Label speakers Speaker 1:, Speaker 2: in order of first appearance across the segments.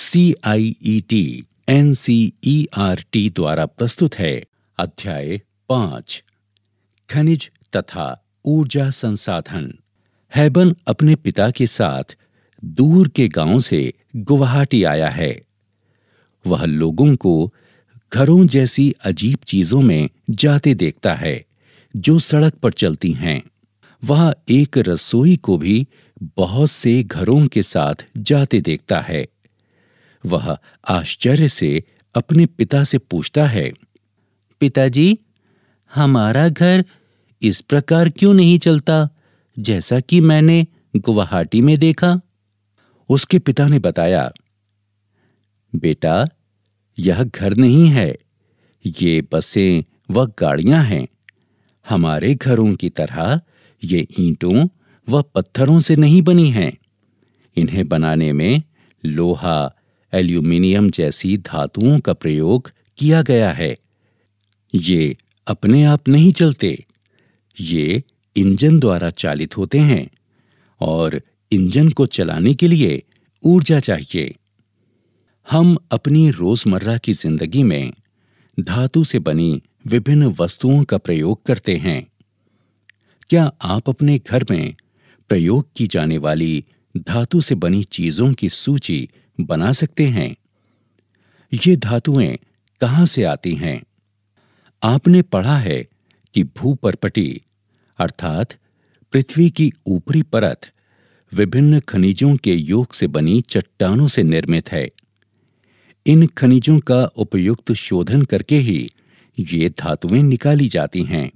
Speaker 1: C I E T N C E R T द्वारा प्रस्तुत है अध्याय पांच खनिज तथा ऊर्जा संसाधन हैबन अपने पिता के साथ दूर के गांव से गुवाहाटी आया है वह लोगों को घरों जैसी अजीब चीजों में जाते देखता है जो सड़क पर चलती हैं वह एक रसोई को भी बहुत से घरों के साथ जाते देखता है वह आश्चर्य से अपने पिता से पूछता है पिताजी हमारा घर इस प्रकार क्यों नहीं चलता जैसा कि मैंने गुवाहाटी में देखा उसके पिता ने बताया बेटा यह घर नहीं है ये बसें व गाड़ियां हैं हमारे घरों की तरह ये ईंटों व पत्थरों से नहीं बनी हैं इन्हें बनाने में लोहा एल्यूमिनियम जैसी धातुओं का प्रयोग किया गया है ये अपने आप नहीं चलते ये इंजन द्वारा चालित होते हैं और इंजन को चलाने के लिए ऊर्जा चाहिए हम अपनी रोजमर्रा की जिंदगी में धातु से बनी विभिन्न वस्तुओं का प्रयोग करते हैं क्या आप अपने घर में प्रयोग की जाने वाली धातु से बनी चीजों की सूची बना सकते हैं ये धातुएं कहाँ से आती हैं आपने पढ़ा है कि भूपरपटी अर्थात पृथ्वी की ऊपरी परत विभिन्न खनिजों के योग से बनी चट्टानों से निर्मित है इन खनिजों का उपयुक्त शोधन करके ही ये धातुएं निकाली जाती हैं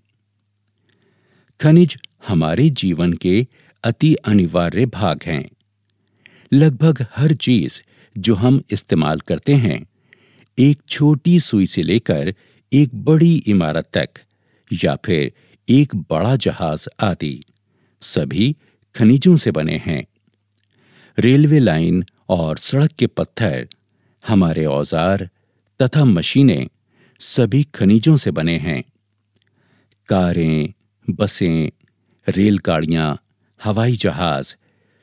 Speaker 1: खनिज हमारे जीवन के अति अनिवार्य भाग हैं लगभग हर चीज जो हम इस्तेमाल करते हैं एक छोटी सुई से लेकर एक बड़ी इमारत तक या फिर एक बड़ा जहाज आदि सभी खनिजों से बने हैं रेलवे लाइन और सड़क के पत्थर हमारे औजार तथा मशीनें सभी खनिजों से बने हैं कारें बसें रेलगाड़ियां हवाई जहाज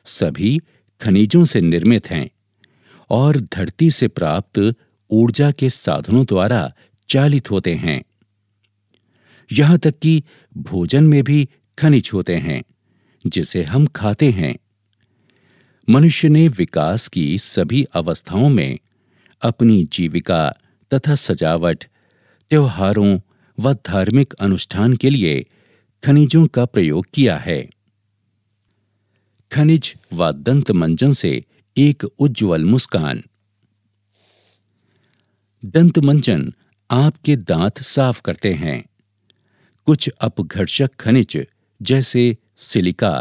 Speaker 1: सभी खनिजों से निर्मित हैं और धरती से प्राप्त ऊर्जा के साधनों द्वारा चालित होते हैं यहां तक कि भोजन में भी खनिज होते हैं जिसे हम खाते हैं मनुष्य ने विकास की सभी अवस्थाओं में अपनी जीविका तथा सजावट त्योहारों व धार्मिक अनुष्ठान के लिए खनिजों का प्रयोग किया है खनिज व दंत मंजन से एक उज्जवल मुस्कान दंत मंजन आपके दांत साफ करते हैं कुछ अपघर्षक खनिज जैसे सिलिका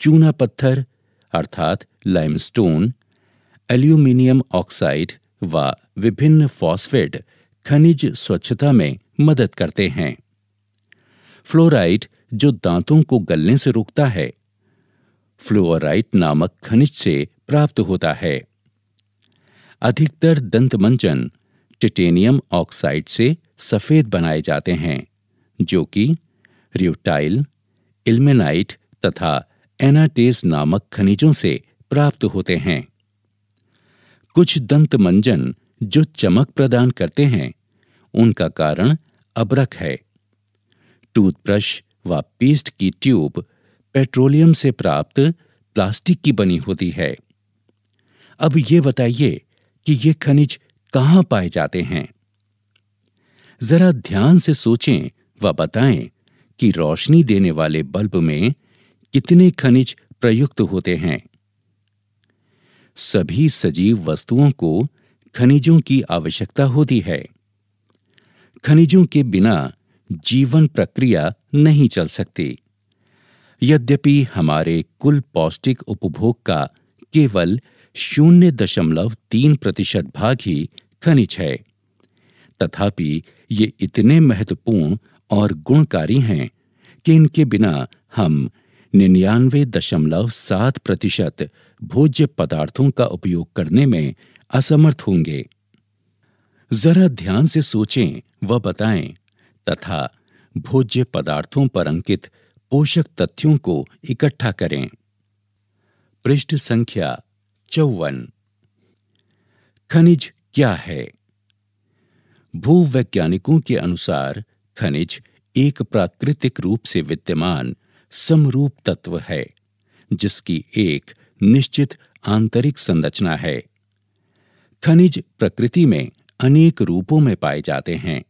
Speaker 1: चूना पत्थर अर्थात लाइमस्टोन एल्यूमिनियम ऑक्साइड व विभिन्न फॉस्फेट खनिज स्वच्छता में मदद करते हैं फ्लोराइड जो दांतों को गलने से रोकता है फ्लोराइट नामक खनिज से प्राप्त होता है अधिकतर दंतमंजन टिटेनियम ऑक्साइड से सफ़ेद बनाए जाते हैं जो कि रियोटाइल इल्मेनाइट तथा एनाटेज नामक खनिजों से प्राप्त होते हैं कुछ दंतमंजन जो चमक प्रदान करते हैं उनका कारण अबरक है टूथब्रश व पेस्ट की ट्यूब पेट्रोलियम से प्राप्त प्लास्टिक की बनी होती है अब ये बताइए कि ये खनिज कहाँ पाए जाते हैं जरा ध्यान से सोचें व बताएं कि रोशनी देने वाले बल्ब में कितने खनिज प्रयुक्त होते हैं सभी सजीव वस्तुओं को खनिजों की आवश्यकता होती है खनिजों के बिना जीवन प्रक्रिया नहीं चल सकती यद्यपि हमारे कुल पौष्टिक उपभोग का केवल शून्य दशमलव तीन प्रतिशत भाग ही खनिज है तथापि ये इतने महत्वपूर्ण और गुणकारी हैं कि इनके बिना हम निन्यानवे दशमलव सात प्रतिशत भोज्य पदार्थों का उपयोग करने में असमर्थ होंगे जरा ध्यान से सोचें व बताएं तथा भोज्य पदार्थों पर अंकित पोषक तथ्यों को इकट्ठा करें पृष्ठ संख्या चौवन खनिज क्या है भूवैज्ञानिकों के अनुसार खनिज एक प्राकृतिक रूप से विद्यमान समरूप तत्व है जिसकी एक निश्चित आंतरिक संरचना है खनिज प्रकृति में अनेक रूपों में पाए जाते हैं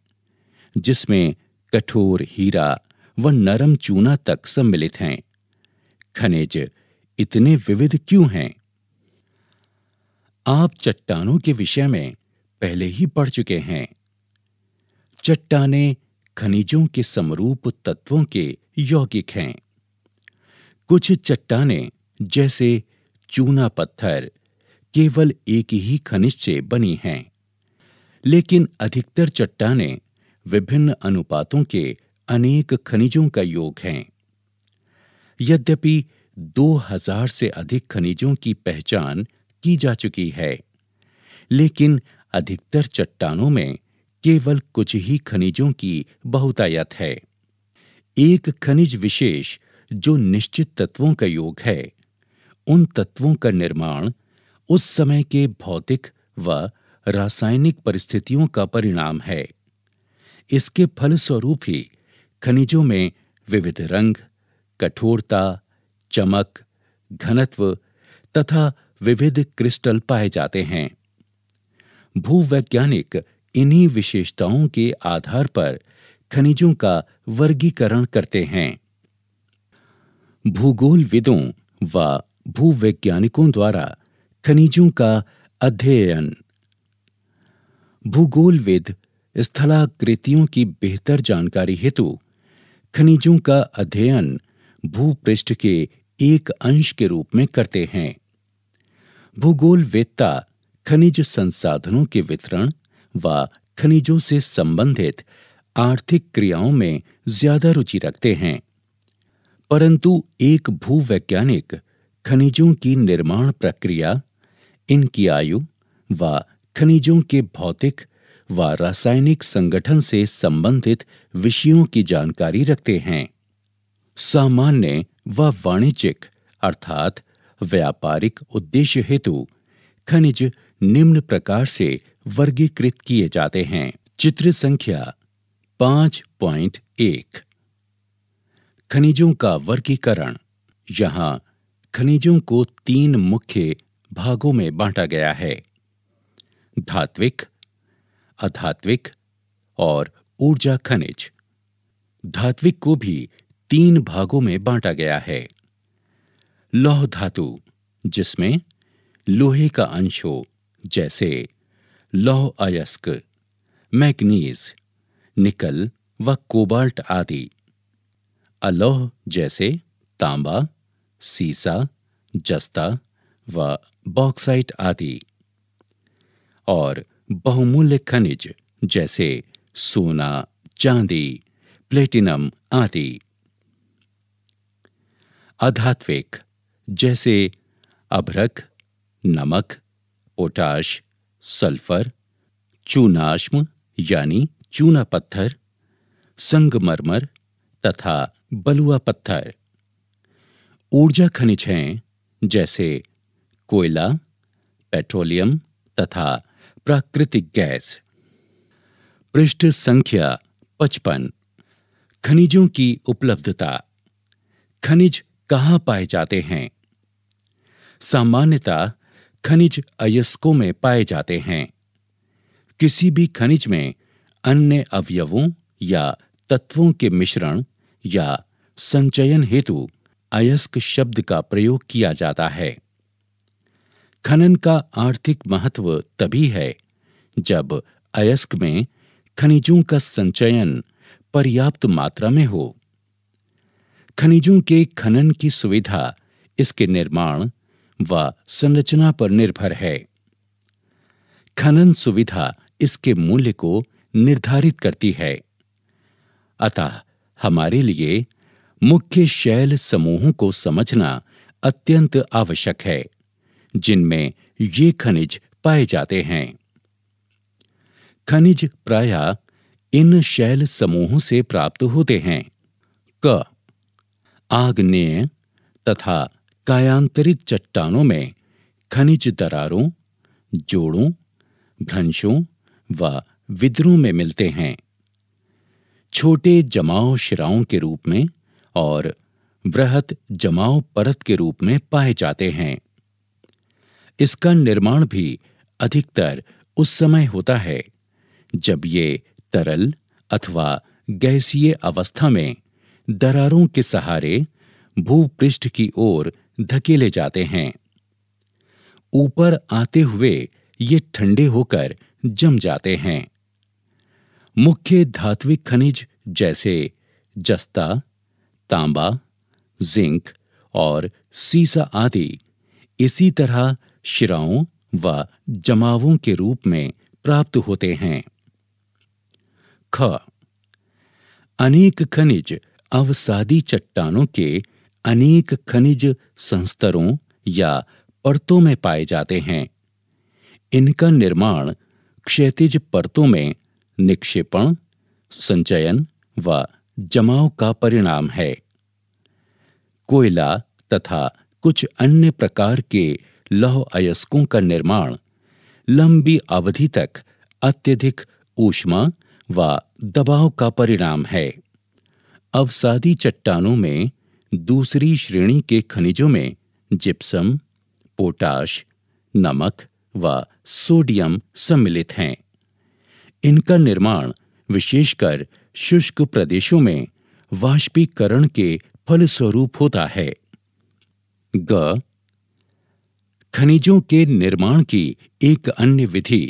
Speaker 1: जिसमें कठोर हीरा व नरम चूना तक सम्मिलित हैं खनिज इतने विविध क्यों हैं आप चट्टानों के विषय में पहले ही पढ़ चुके हैं चट्टाने खनिजों के समरूप तत्वों के यौगिक हैं कुछ चट्टाने जैसे चूना पत्थर केवल एक ही खनिज से बनी हैं लेकिन अधिकतर चट्टाने विभिन्न अनुपातों के अनेक खनिजों का योग है यद्यपि 2000 से अधिक खनिजों की पहचान की जा चुकी है लेकिन अधिकतर चट्टानों में केवल कुछ ही खनिजों की बहुतायत है एक खनिज विशेष जो निश्चित तत्वों का योग है उन तत्वों का निर्माण उस समय के भौतिक व रासायनिक परिस्थितियों का परिणाम है इसके फलस्वरूप ही खनिजों में विविध रंग कठोरता चमक घनत्व तथा विविध क्रिस्टल पाए जाते हैं भूवैज्ञानिक इन्हीं विशेषताओं के आधार पर खनिजों का वर्गीकरण करते हैं भूगोलविदों व भूवैज्ञानिकों द्वारा खनिजों का अध्ययन भूगोलविद स्थलाकृतियों की बेहतर जानकारी हेतु खनिजों का अध्ययन भूपृष्ठ के एक अंश के रूप में करते हैं भूगोल वेत्ता खनिज संसाधनों के वितरण व खनिजों से संबंधित आर्थिक क्रियाओं में ज्यादा रुचि रखते हैं परंतु एक भूवैज्ञानिक खनिजों की निर्माण प्रक्रिया इनकी आयु व खनिजों के भौतिक व रासायनिक संगठन से संबंधित विषयों की जानकारी रखते हैं सामान्य व वाणिज्यिक अर्थात व्यापारिक उद्देश्य हेतु खनिज निम्न प्रकार से वर्गीकृत किए जाते हैं चित्र संख्या पांच पॉइंट एक खनिजों का वर्गीकरण यहां खनिजों को तीन मुख्य भागों में बांटा गया है धात्विक अधात्विक और ऊर्जा खनिज धात्विक को भी तीन भागों में बांटा गया है लौह धातु जिसमें लोहे का अंश हो जैसे लौह अयस्क मैग्नीज निकल व कोबाल्ट आदि अलौह जैसे तांबा सीसा जस्ता व बॉक्साइट आदि और बहुमूल्य खनिज जैसे सोना चांदी प्लेटिनम आदि अधात्विक जैसे अभ्रक नमक पोटाश सल्फर चूनाश्म यानी चूना पत्थर संगमरमर तथा बलुआ पत्थर ऊर्जा खनिज हैं जैसे कोयला पेट्रोलियम तथा प्राकृतिक गैस पृष्ठ संख्या पचपन खनिजों की उपलब्धता खनिज कहाँ पाए जाते हैं सामान्यतः खनिज अयस्कों में पाए जाते हैं किसी भी खनिज में अन्य अवयवों या तत्वों के मिश्रण या संचयन हेतु अयस्क शब्द का प्रयोग किया जाता है खनन का आर्थिक महत्व तभी है जब अयस्क में खनिजों का संचयन पर्याप्त मात्रा में हो खनिजों के खनन की सुविधा इसके निर्माण व संरचना पर निर्भर है खनन सुविधा इसके मूल्य को निर्धारित करती है अतः हमारे लिए मुख्य शैल समूहों को समझना अत्यंत आवश्यक है जिनमें ये खनिज पाए जाते हैं खनिज प्राय इन शैल समूहों से प्राप्त होते हैं क आग्नेय तथा कायांतरित चट्टानों में खनिज दरारों जोड़ों भ्रंशों व विद्रों में मिलते हैं छोटे जमाव शिराओं के रूप में और वृहत जमाव परत के रूप में पाए जाते हैं इसका निर्माण भी अधिकतर उस समय होता है जब ये तरल अथवा गैसीय अवस्था में दरारों के सहारे भूपृष्ठ की ओर धकेले जाते हैं ऊपर आते हुए ये ठंडे होकर जम जाते हैं मुख्य धात्विक खनिज जैसे जस्ता तांबा जिंक और सीसा आदि इसी तरह शिराओं व जमावों के रूप में प्राप्त होते हैं ख अनेक खनिज अवसादी चट्टानों के अनेक खनिज संस्तरों या परतों में पाए जाते हैं इनका निर्माण क्षैतिज परतों में निक्षेपण संचयन व जमाव का परिणाम है कोयला तथा कुछ अन्य प्रकार के लौह अयस्कों का निर्माण लंबी अवधि तक अत्यधिक ऊष्मा व दबाव का परिणाम है अवसादी चट्टानों में दूसरी श्रेणी के खनिजों में जिप्सम पोटाश नमक व सोडियम सम्मिलित हैं इनका निर्माण विशेषकर शुष्क प्रदेशों में वाष्पीकरण के फलस्वरूप होता है ग खनिजों के निर्माण की एक अन्य विधि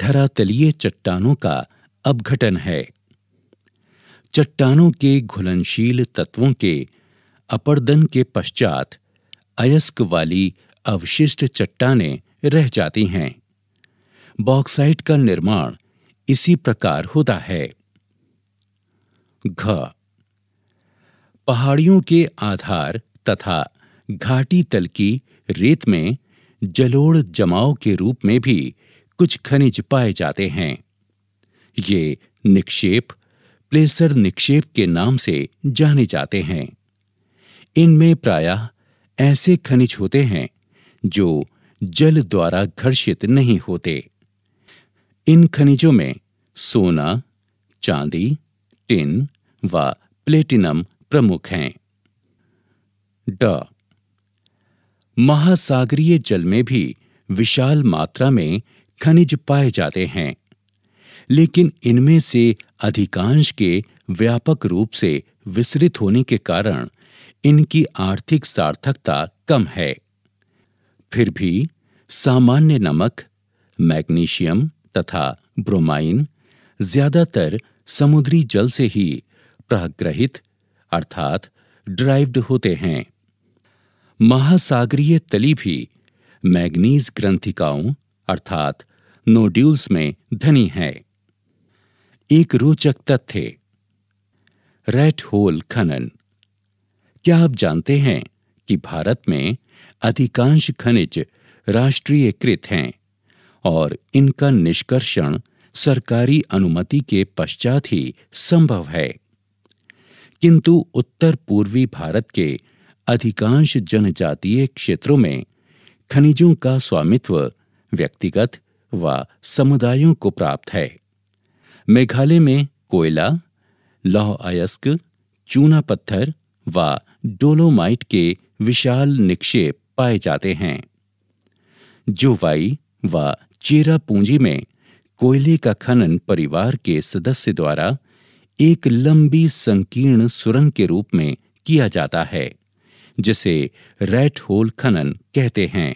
Speaker 1: धरातलीय चट्टानों का अपघटन है चट्टानों के घुलनशील तत्वों के अपरदन के पश्चात अयस्क वाली अवशिष्ट चट्टाने रह जाती हैं बॉक्साइट का निर्माण इसी प्रकार होता है घ पहाड़ियों के आधार तथा घाटी तल की रेत में जलोड़ जमाव के रूप में भी कुछ खनिज पाए जाते हैं ये निक्षेप प्लेसर निक्षेप के नाम से जाने जाते हैं इनमें प्रायः ऐसे खनिज होते हैं जो जल द्वारा घर्षित नहीं होते इन खनिजों में सोना चांदी टिन व प्लेटिनम प्रमुख हैं डॉ महासागरीय जल में भी विशाल मात्रा में खनिज पाए जाते हैं लेकिन इनमें से अधिकांश के व्यापक रूप से विसरित होने के कारण इनकी आर्थिक सार्थकता कम है फिर भी सामान्य नमक मैग्नीशियम तथा ब्रोमाइन ज्यादातर समुद्री जल से ही प्रग्रहित अर्थात ड्राइव्ड होते हैं महासागरीय तली भी मैग्नीज ग्रंथिकाओं अर्थात नोड्यूल्स में धनी है एक रोचक तथ्य रेट होल खनन क्या आप जानते हैं कि भारत में अधिकांश खनिज राष्ट्रीयकृत हैं और इनका निष्कर्षण सरकारी अनुमति के पश्चात ही संभव है किंतु उत्तर पूर्वी भारत के अधिकांश जनजातीय क्षेत्रों में खनिजों का स्वामित्व व्यक्तिगत व समुदायों को प्राप्त है मेघालय में कोयला लौह अयस्क चूना पत्थर व डोलोमाइट के विशाल निक्षेप पाए जाते हैं वाई व चेरा पूंजी में कोयले का खनन परिवार के सदस्य द्वारा एक लंबी संकीर्ण सुरंग के रूप में किया जाता है जिसे रैट होल खनन कहते हैं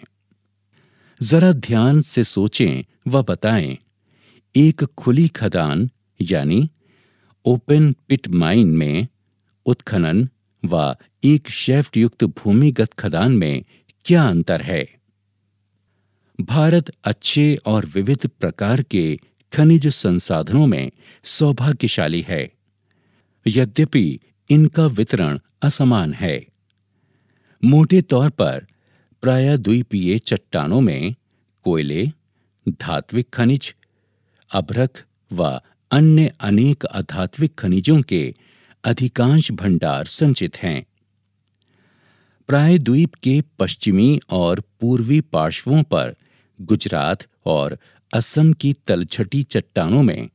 Speaker 1: जरा ध्यान से सोचें व बताएं एक खुली खदान यानी ओपन पिट माइन में उत्खनन व एक शेफ्ट युक्त भूमिगत खदान में क्या अंतर है भारत अच्छे और विविध प्रकार के खनिज संसाधनों में सौभाग्यशाली है यद्यपि इनका वितरण असमान है मोटे तौर पर प्राय द्वीपीय चट्टानों में कोयले धात्विक खनिज अभ्रक व अन्य अनेक अधात्विक खनिजों के अधिकांश भंडार संचित हैं प्राय द्वीप के पश्चिमी और पूर्वी पार्श्वों पर गुजरात और असम की तलछटी चट्टानों में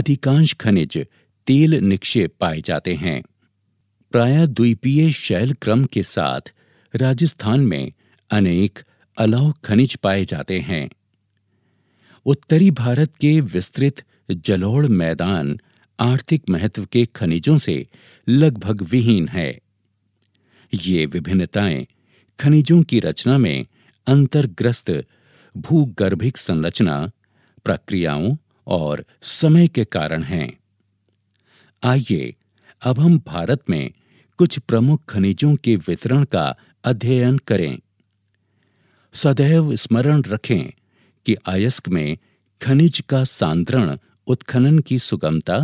Speaker 1: अधिकांश खनिज तेल निक्षेप पाए जाते हैं प्राय द्वीपीय शैल क्रम के साथ राजस्थान में अनेक अलाव खनिज पाए जाते हैं उत्तरी भारत के विस्तृत जलोड़ मैदान आर्थिक महत्व के खनिजों से लगभग विहीन है ये विभिन्नताएं खनिजों की रचना में अंतर्ग्रस्त भूगर्भिक संरचना प्रक्रियाओं और समय के कारण हैं आइए अब हम भारत में कुछ प्रमुख खनिजों के वितरण का अध्ययन करें सदैव स्मरण रखें कि आयस्क में खनिज का सांद्रण उत्खनन की सुगमता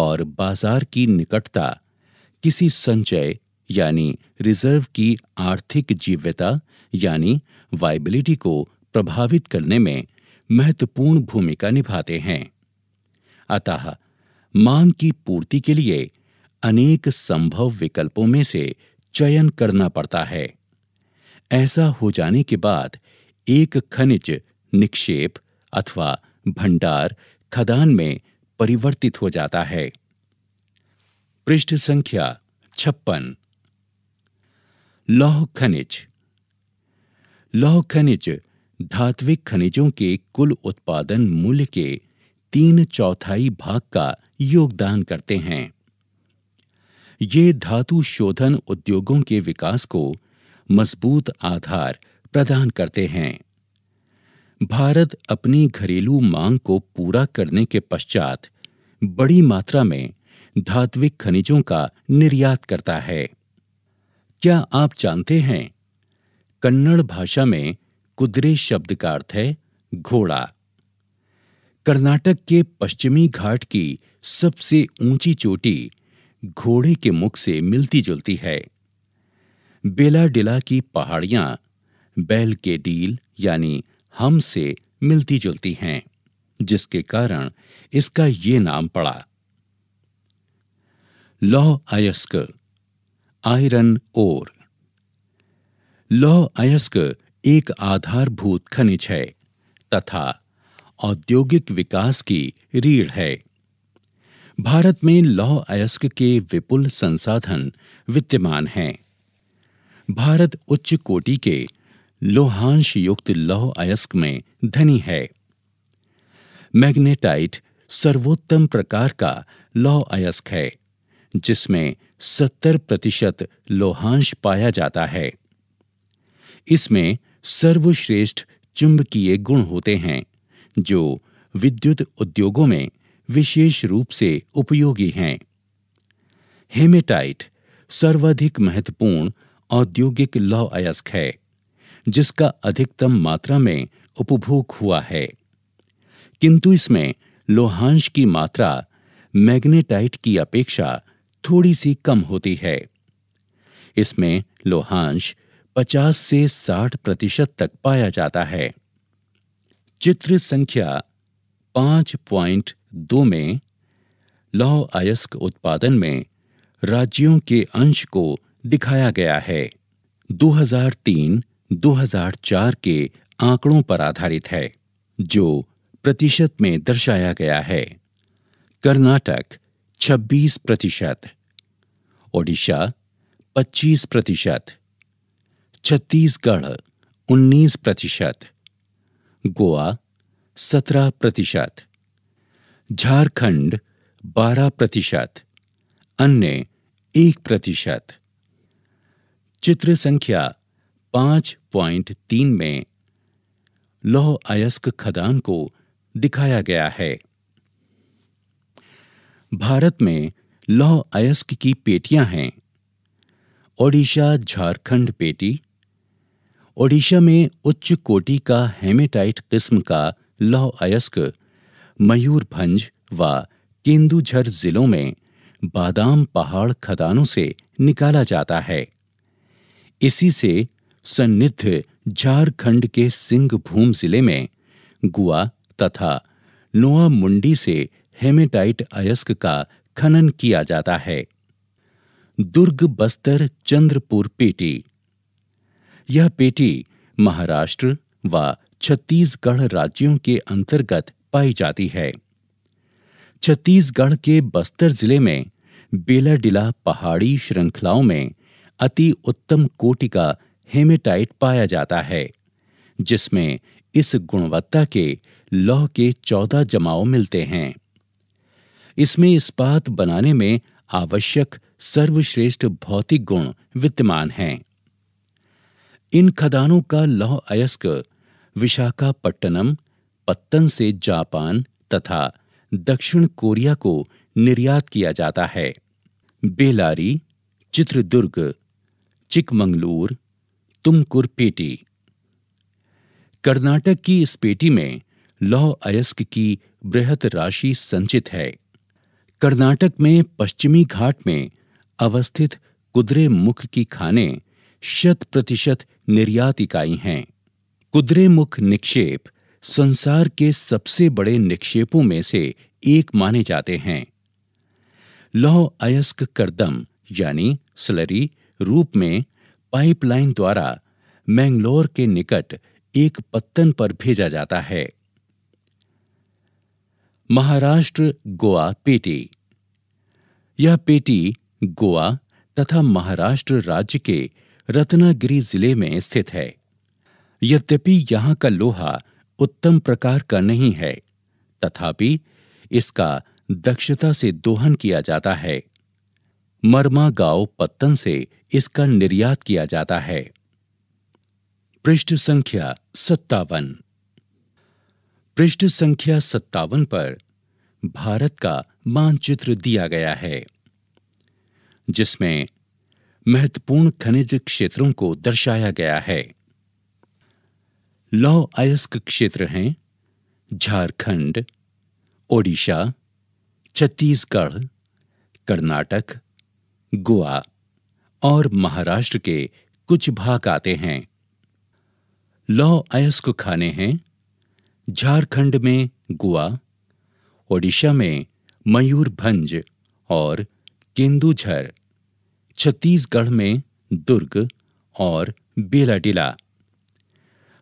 Speaker 1: और बाजार की निकटता किसी संचय यानी रिजर्व की आर्थिक जीव्यता यानी वाइबिलिटी को प्रभावित करने में महत्वपूर्ण भूमिका निभाते हैं अतः मांग की पूर्ति के लिए अनेक संभव विकल्पों में से चयन करना पड़ता है ऐसा हो जाने के बाद एक खनिज निक्षेप अथवा भंडार खदान में परिवर्तित हो जाता है पृष्ठ संख्या छप्पन लौह खनिज लौह खनिज धात्विक खनिजों के कुल उत्पादन मूल्य के तीन चौथाई भाग का योगदान करते हैं ये धातु शोधन उद्योगों के विकास को मजबूत आधार प्रदान करते हैं भारत अपनी घरेलू मांग को पूरा करने के पश्चात बड़ी मात्रा में धात्विक खनिजों का निर्यात करता है क्या आप जानते हैं कन्नड़ भाषा में कुदरे शब्द का अर्थ है घोड़ा कर्नाटक के पश्चिमी घाट की सबसे ऊंची चोटी घोड़े के मुख से मिलती जुलती है बेलाडिला की पहाड़ियाँ बैल के डील यानी हम से मिलती जुलती हैं जिसके कारण इसका ये नाम पड़ा लौह अयस्क आयरन ओर लौह अयस्क एक आधारभूत खनिज है तथा औद्योगिक विकास की रीढ़ है भारत में लौह अयस्क के विपुल संसाधन विद्यमान हैं भारत उच्च कोटि के लोहांश युक्त लौह अयस्क में धनी है मैग्नेटाइट सर्वोत्तम प्रकार का लौह अयस्क है जिसमें 70 प्रतिशत लोहांश पाया जाता है इसमें सर्वश्रेष्ठ चुंबकीय गुण होते हैं जो विद्युत उद्योगों में विशेष रूप से उपयोगी हैं हेमेटाइट सर्वाधिक महत्वपूर्ण औद्योगिक लौ अयस्क है जिसका अधिकतम मात्रा में उपभोग हुआ है किंतु इसमें लोहांश की मात्रा मैग्नेटाइट की अपेक्षा थोड़ी सी कम होती है इसमें लोहांश 50 से 60 प्रतिशत तक पाया जाता है चित्र संख्या 5.2 में लौह अयस्क उत्पादन में राज्यों के अंश को दिखाया गया है 2003-2004 के आंकड़ों पर आधारित है जो प्रतिशत में दर्शाया गया है कर्नाटक 26 प्रतिशत ओडिशा 25 प्रतिशत छत्तीसगढ़ 19 प्रतिशत गोवा 17 प्रतिशत झारखंड 12 प्रतिशत अन्य 1 प्रतिशत चित्र संख्या पांच तीन में लौह अयस्क खदान को दिखाया गया है भारत में लौह अयस्क की पेटियां हैं ओडिशा झारखंड पेटी ओडिशा में उच्च कोटि का हेमेटाइट किस्म का लौह अयस्क मयूरभंज व केंदुझर जिलों में बादाम पहाड़ खदानों से निकाला जाता है इसी से सन्निध्य झारखंड के सिंहभूम जिले में गुआ तथा नोआ मुंडी से हेमेटाइट अयस्क का खनन किया जाता है दुर्ग बस्तर चंद्रपुर पेटी यह पेटी महाराष्ट्र व छत्तीसगढ़ राज्यों के अंतर्गत पाई जाती है छत्तीसगढ़ के बस्तर जिले में बेलाडिला पहाड़ी श्रृंखलाओं में अति उत्तम कोटि का हेमेटाइट पाया जाता है जिसमें इस गुणवत्ता के लौह के चौदह जमाव मिलते हैं इसमें इस्पात बनाने में आवश्यक सर्वश्रेष्ठ भौतिक गुण विद्यमान हैं इन खदानों का लौह अयस्क विशाखापट्टनम पत्तन से जापान तथा दक्षिण कोरिया को निर्यात किया जाता है बेलारी चित्रदुर्ग चिकमंगलूर तुमकुर पेटी कर्नाटक की इस पेटी में लौह अयस्क की बृहत राशि संचित है कर्नाटक में पश्चिमी घाट में अवस्थित कुद्रे मुख की खाने शत प्रतिशत निर्यात इकाई हैं कुद्रे मुख निक्षेप संसार के सबसे बड़े निक्षेपों में से एक माने जाते हैं लौह अयस्क करदम यानी स्लरी रूप में पाइपलाइन द्वारा मैंगलोर के निकट एक पत्तन पर भेजा जाता है महाराष्ट्र गोवा पेटी यह पेटी गोवा तथा महाराष्ट्र राज्य के रत्नागिरी जिले में स्थित है यद्यपि यहां का लोहा उत्तम प्रकार का नहीं है तथापि इसका दक्षता से दोहन किया जाता है मरमा गांव पत्तन से इसका निर्यात किया जाता है पृष्ठ संख्या सत्तावन पृष्ठ संख्या सत्तावन पर भारत का मानचित्र दिया गया है जिसमें महत्वपूर्ण खनिज क्षेत्रों को दर्शाया गया है लौह अयस्क क्षेत्र हैं झारखंड ओडिशा छत्तीसगढ़ कर्नाटक गोवा और महाराष्ट्र के कुछ भाग आते हैं लौ अयस्क खाने हैं झारखंड में गोवा ओडिशा में मयूरभंज और केंदुझर छत्तीसगढ़ में दुर्ग और बेलाडिला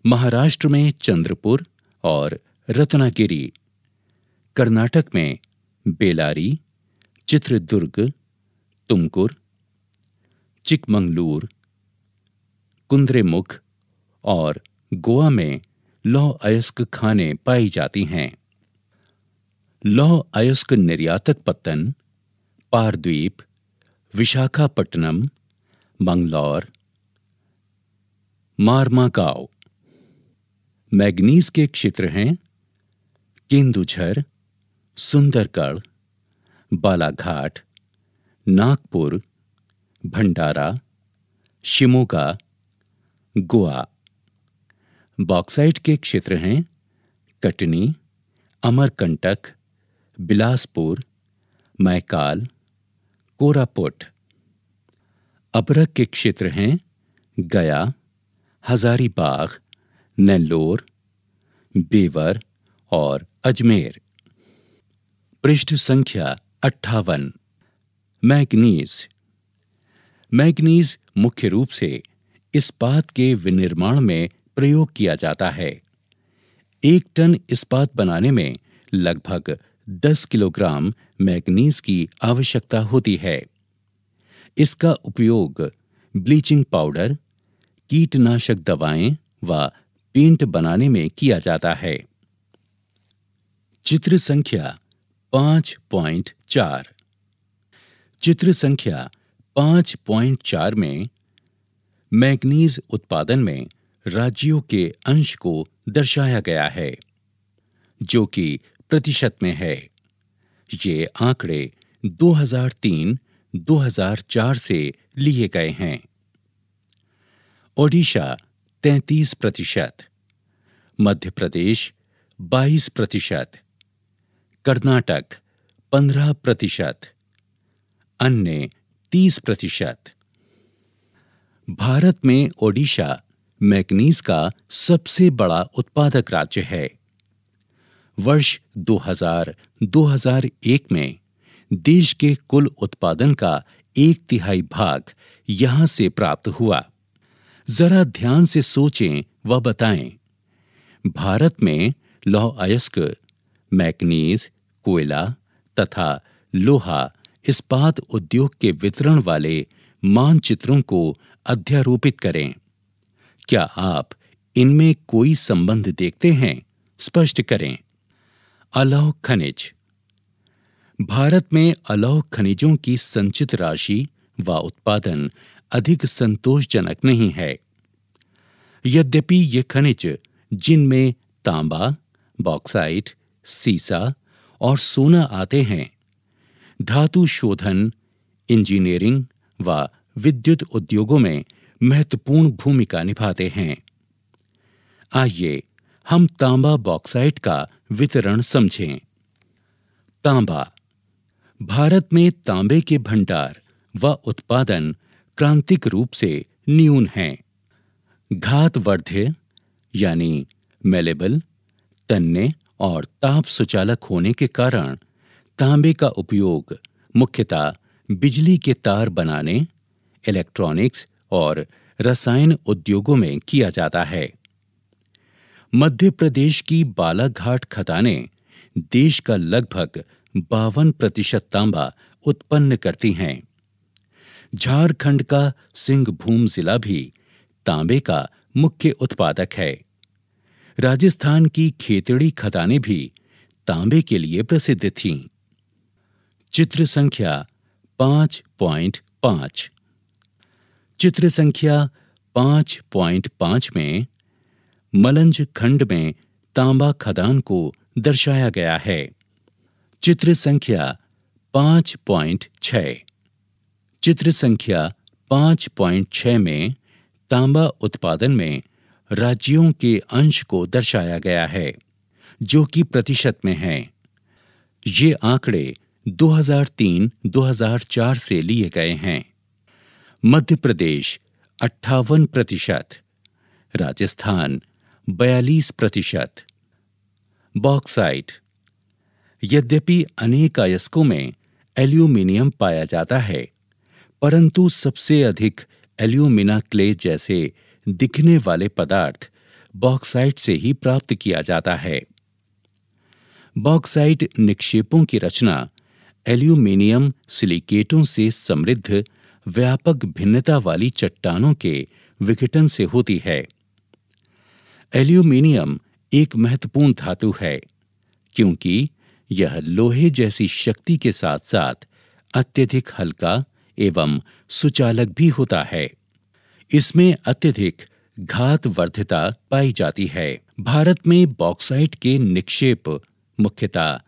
Speaker 1: महाराष्ट्र में चंद्रपुर और रत्नागिरी कर्नाटक में बेलारी चित्रदुर्ग तुमकुर चिकमंगलूर कुंद्रेमुख और गोवा में लौ अयस्क खाने पाई जाती हैं लौ अयस्क निर्यातक पत्तन पारद्वीप विशाखापट्टनम बंगलौर मारमागांव मैग्नीज के क्षेत्र हैं केंदुझर सुंदरगढ़ बालाघाट नागपुर भंडारा शिमोगा गोवा बॉक्साइट के क्षेत्र हैं कटनी अमरकंटक बिलासपुर मैकाल कोरापुट अबरक के क्षेत्र हैं गया हजारीबाग नेल्लोर बेवर और अजमेर पृष्ठ संख्या अट्ठावन मैगनीज मैगनीज मुख्य रूप से इस्पात के विनिर्माण में प्रयोग किया जाता है एक टन इस्पात बनाने में लगभग 10 किलोग्राम मैगनीज की आवश्यकता होती है इसका उपयोग ब्लीचिंग पाउडर कीटनाशक दवाएं व पेंट बनाने में किया जाता है चित्र संख्या पांच पॉइंट चार चित्र संख्या 5.4 में मैग्नीज उत्पादन में राज्यों के अंश को दर्शाया गया है जो कि प्रतिशत में है ये आंकड़े 2003-2004 से लिए गए हैं ओडिशा 33 प्रतिशत मध्य प्रदेश 22 प्रतिशत कर्नाटक 15 प्रतिशत अन्य 30 प्रतिशत भारत में ओडिशा मैगनीज का सबसे बड़ा उत्पादक राज्य है वर्ष 2000-2001 में देश के कुल उत्पादन का एक तिहाई भाग यहां से प्राप्त हुआ जरा ध्यान से सोचें व बताएं भारत में लौह अयस्क मैगनीज कोयला तथा लोहा इस्पात उद्योग के वितरण वाले मानचित्रों को अध्यारोपित करें क्या आप इनमें कोई संबंध देखते हैं स्पष्ट करें अलौ खनिज भारत में अलौ खनिजों की संचित राशि व उत्पादन अधिक संतोषजनक नहीं है यद्यपि ये खनिज जिनमें तांबा बॉक्साइट सीसा और सोना आते हैं धातु शोधन इंजीनियरिंग व विद्युत उद्योगों में महत्वपूर्ण भूमिका निभाते हैं आइए हम तांबा बॉक्साइट का वितरण समझें तांबा भारत में तांबे के भंडार व उत्पादन क्रांतिक रूप से न्यून हैं घातवर्ध्य यानी मेलेबल तन्ने और ताप सुचालक होने के कारण तांबे का उपयोग मुख्यतः बिजली के तार बनाने इलेक्ट्रॉनिक्स और रसायन उद्योगों में किया जाता है मध्य प्रदेश की बालाघाट खदानें देश का लगभग बावन प्रतिशत तांबा उत्पन्न करती हैं झारखंड का सिंहभूम जिला भी तांबे का मुख्य उत्पादक है राजस्थान की खेतड़ी खदानें भी तांबे के लिए प्रसिद्ध थीं चित्र संख्या पांच पॉइंट पांच चित्र संख्या पांच पॉइंट पांच में मलंज खंड में तांबा खदान को दर्शाया गया है चित्र संख्या पांच पॉइंट छ चित्र संख्या पांच पॉइंट छ में तांबा उत्पादन में राज्यों के अंश को दर्शाया गया है जो कि प्रतिशत में है ये आंकड़े 2003-2004 से लिए गए हैं मध्य प्रदेश अट्ठावन प्रतिशत राजस्थान बयालीस प्रतिशत बॉक्साइट यद्यपि अनेक अयस्कों में एल्यूमिनियम पाया जाता है परंतु सबसे अधिक एल्यूमिना क्ले जैसे दिखने वाले पदार्थ बॉक्साइट से ही प्राप्त किया जाता है बॉक्साइट निक्षेपों की रचना एल्यूमिनियम सिलिकेटों से समृद्ध व्यापक भिन्नता वाली चट्टानों के विघटन से होती है एल्यूमिनियम एक महत्वपूर्ण धातु है क्योंकि यह लोहे जैसी शक्ति के साथ साथ अत्यधिक हल्का एवं सुचालक भी होता है इसमें अत्यधिक घात वर्धता पाई जाती है भारत में बॉक्साइट के निक्षेप मुख्यतः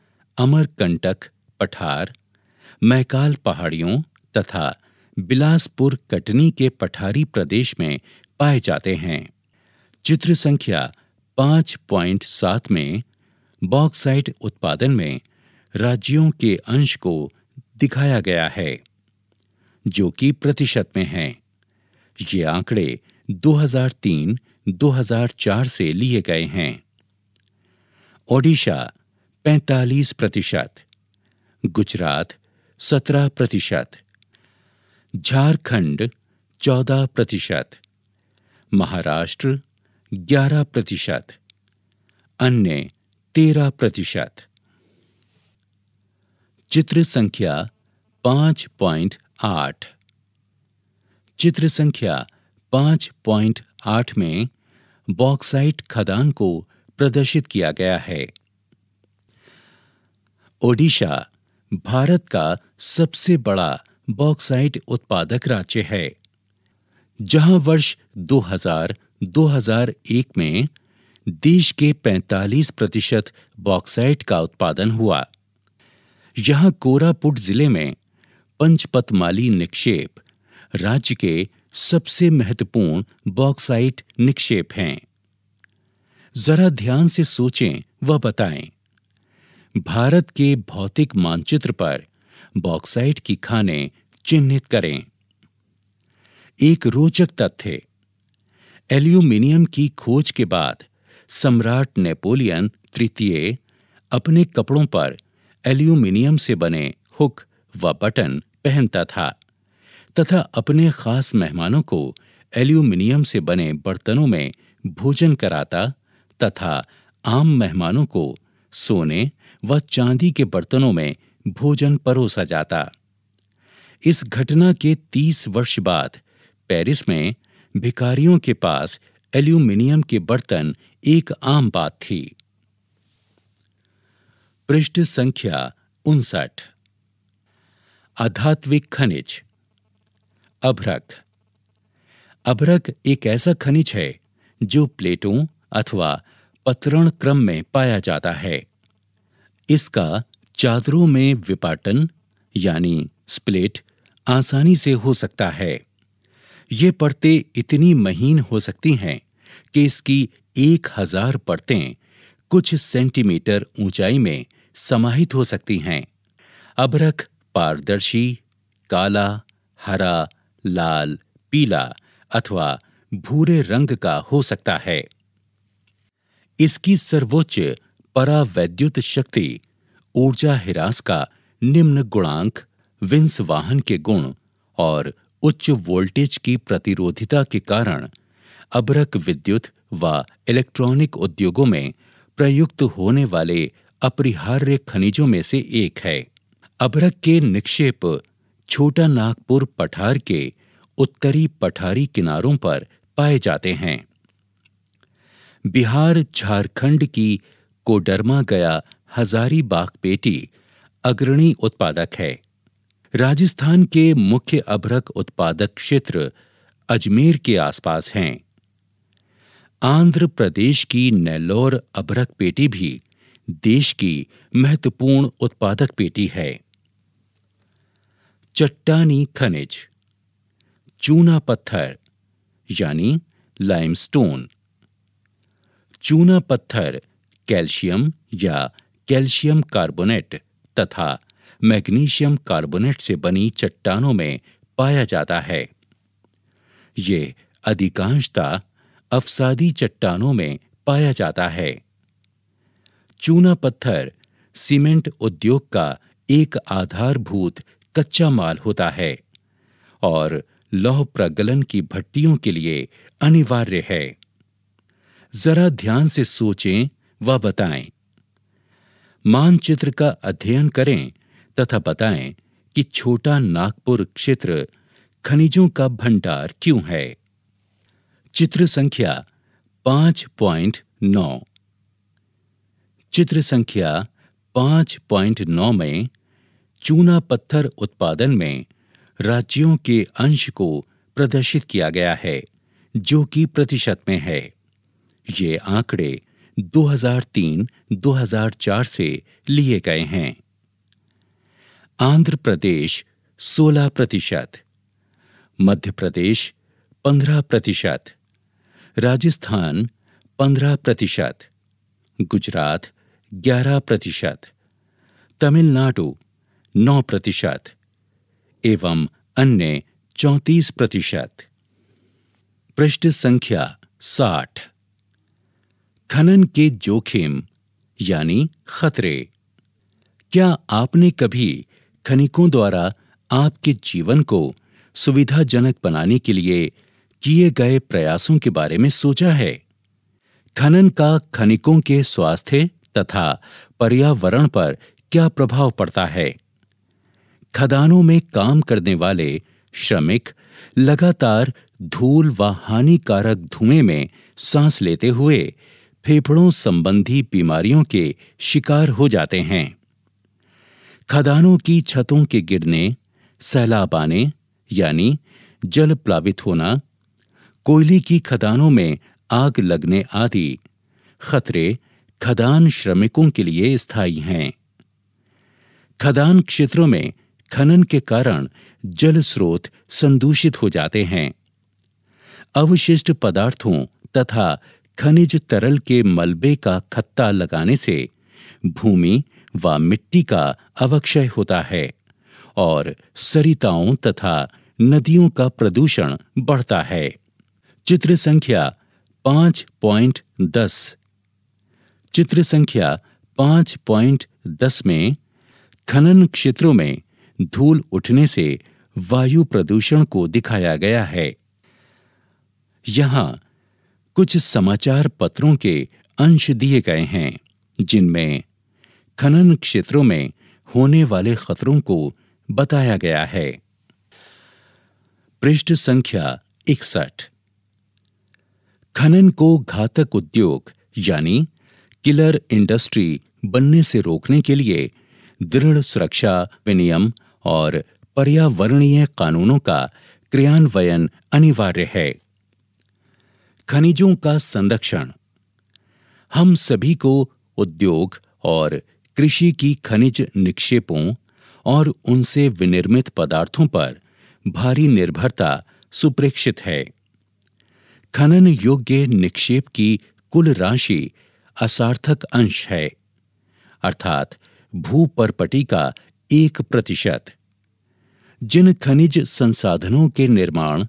Speaker 1: अमरकंटक पठार महकाल पहाड़ियों तथा बिलासपुर कटनी के पठारी प्रदेश में पाए जाते हैं चित्र संख्या 5.7 में बॉक्साइट उत्पादन में राज्यों के अंश को दिखाया गया है जो कि प्रतिशत में है ये आंकड़े 2003-2004 से लिए गए हैं ओडिशा 45 प्रतिशत गुजरात 17 प्रतिशत झारखंड 14 प्रतिशत महाराष्ट्र 11 प्रतिशत अन्य 13 प्रतिशत चित्र संख्या 5.8 चित्र संख्या 5.8 में बॉक्साइट खदान को प्रदर्शित किया गया है ओडिशा भारत का सबसे बड़ा बॉक्साइट उत्पादक राज्य है जहां वर्ष 2000 2001 में देश के 45 प्रतिशत बॉक्साइट का उत्पादन हुआ यहां कोरापुट जिले में पंचपतमाली निक्षेप राज्य के सबसे महत्वपूर्ण बॉक्साइट निक्षेप हैं जरा ध्यान से सोचें व बताएं भारत के भौतिक मानचित्र पर बॉक्साइट की खानें चिन्हित करें एक रोचक तथ्य एल्यूमिनियम की खोज के बाद सम्राट नेपोलियन तृतीय अपने कपड़ों पर एल्यूमिनियम से बने हुक व बटन पहनता था तथा अपने खास मेहमानों को एल्यूमिनियम से बने बर्तनों में भोजन कराता तथा आम मेहमानों को सोने व चांदी के बर्तनों में भोजन परोसा जाता इस घटना के तीस वर्ष बाद पेरिस में भिखारियों के पास एल्यूमिनियम के बर्तन एक आम बात थी पृष्ठ संख्या उनसठ आधात्विक खनिज अभ्रक अभ्रक एक ऐसा खनिज है जो प्लेटों अथवा पतरण क्रम में पाया जाता है इसका चादरों में विपाटन यानी स्प्लिट आसानी से हो सकता है ये परतें इतनी महीन हो सकती हैं कि इसकी एक हजार परतें कुछ सेंटीमीटर ऊंचाई में समाहित हो सकती हैं अबरख पारदर्शी काला हरा लाल पीला अथवा भूरे रंग का हो सकता है इसकी सर्वोच्च परावैद्युत शक्ति ऊर्जा हिरास का निम्न गुणांक विंस वाहन के गुण और उच्च वोल्टेज की प्रतिरोधिता के कारण अबरक विद्युत व इलेक्ट्रॉनिक उद्योगों में प्रयुक्त होने वाले अपरिहार्य खनिजों में से एक है अबरक के निक्षेप छोटा नागपुर पठार के उत्तरी पठारी किनारों पर पाए जाते हैं बिहार झारखंड की कोडरमा गया बाग पेटी अग्रणी उत्पादक है राजस्थान के मुख्य अभ्रक उत्पादक क्षेत्र अजमेर के आसपास हैं आंध्र प्रदेश की नेल्लोर अभ्रक पेटी भी देश की महत्वपूर्ण उत्पादक पेटी है चट्टानी खनिज चूना पत्थर यानी लाइमस्टोन चूना पत्थर कैल्शियम या कैल्शियम कार्बोनेट तथा मैग्नीशियम कार्बोनेट से बनी चट्टानों में पाया जाता है ये अधिकांशता अफसादी चट्टानों में पाया जाता है चूना पत्थर सीमेंट उद्योग का एक आधारभूत कच्चा माल होता है और लौह प्रगलन की भट्टियों के लिए अनिवार्य है जरा ध्यान से सोचें वह बताएं मानचित्र का अध्ययन करें तथा बताएं कि छोटा नागपुर क्षेत्र खनिजों का भंडार क्यों है चित्र संख्या पांच पॉइंट नौ चित्र संख्या पांच पॉइंट नौ में चूना पत्थर उत्पादन में राज्यों के अंश को प्रदर्शित किया गया है जो कि प्रतिशत में है ये आंकड़े 2003-2004 से लिए गए हैं आंध्र प्रदेश 16 प्रतिशत मध्य प्रदेश 15 प्रतिशत राजस्थान 15 प्रतिशत गुजरात 11 प्रतिशत तमिलनाडु 9 प्रतिशत एवं अन्य 34 प्रतिशत पृष्ठ संख्या 60 खनन के जोखिम यानी खतरे क्या आपने कभी खनिकों द्वारा आपके जीवन को सुविधाजनक बनाने के लिए किए गए प्रयासों के बारे में सोचा है खनन का खनिकों के स्वास्थ्य तथा पर्यावरण पर क्या प्रभाव पड़ता है खदानों में काम करने वाले श्रमिक लगातार धूल व हानिकारक धुएं में सांस लेते हुए फेफड़ों संबंधी बीमारियों के शिकार हो जाते हैं खदानों की छतों के गिरने सैलाब आने यानी जल प्लावित होना कोयले की खदानों में आग लगने आदि खतरे खदान श्रमिकों के लिए स्थायी हैं खदान क्षेत्रों में खनन के कारण जल स्रोत संदूषित हो जाते हैं अवशिष्ट पदार्थों तथा खनिज तरल के मलबे का खत्ता लगाने से भूमि व मिट्टी का अवक्षय होता है और सरिताओं तथा नदियों का प्रदूषण बढ़ता है चित्र संख्या पांच पॉइंट दस चित्र संख्या पांच पॉइंट दस में खनन क्षेत्रों में धूल उठने से वायु प्रदूषण को दिखाया गया है यहां कुछ समाचार पत्रों के अंश दिए गए हैं जिनमें खनन क्षेत्रों में होने वाले खतरों को बताया गया है पृष्ठ संख्या इकसठ खनन को घातक उद्योग यानी किलर इंडस्ट्री बनने से रोकने के लिए दृढ़ सुरक्षा विनियम और पर्यावरणीय कानूनों का क्रियान्वयन अनिवार्य है खनिजों का संरक्षण हम सभी को उद्योग और कृषि की खनिज निक्षेपों और उनसे विनिर्मित पदार्थों पर भारी निर्भरता सुप्रेक्षित है खनन योग्य निक्षेप की कुल राशि असार्थक अंश है अर्थात भू परपटी का एक प्रतिशत जिन खनिज संसाधनों के निर्माण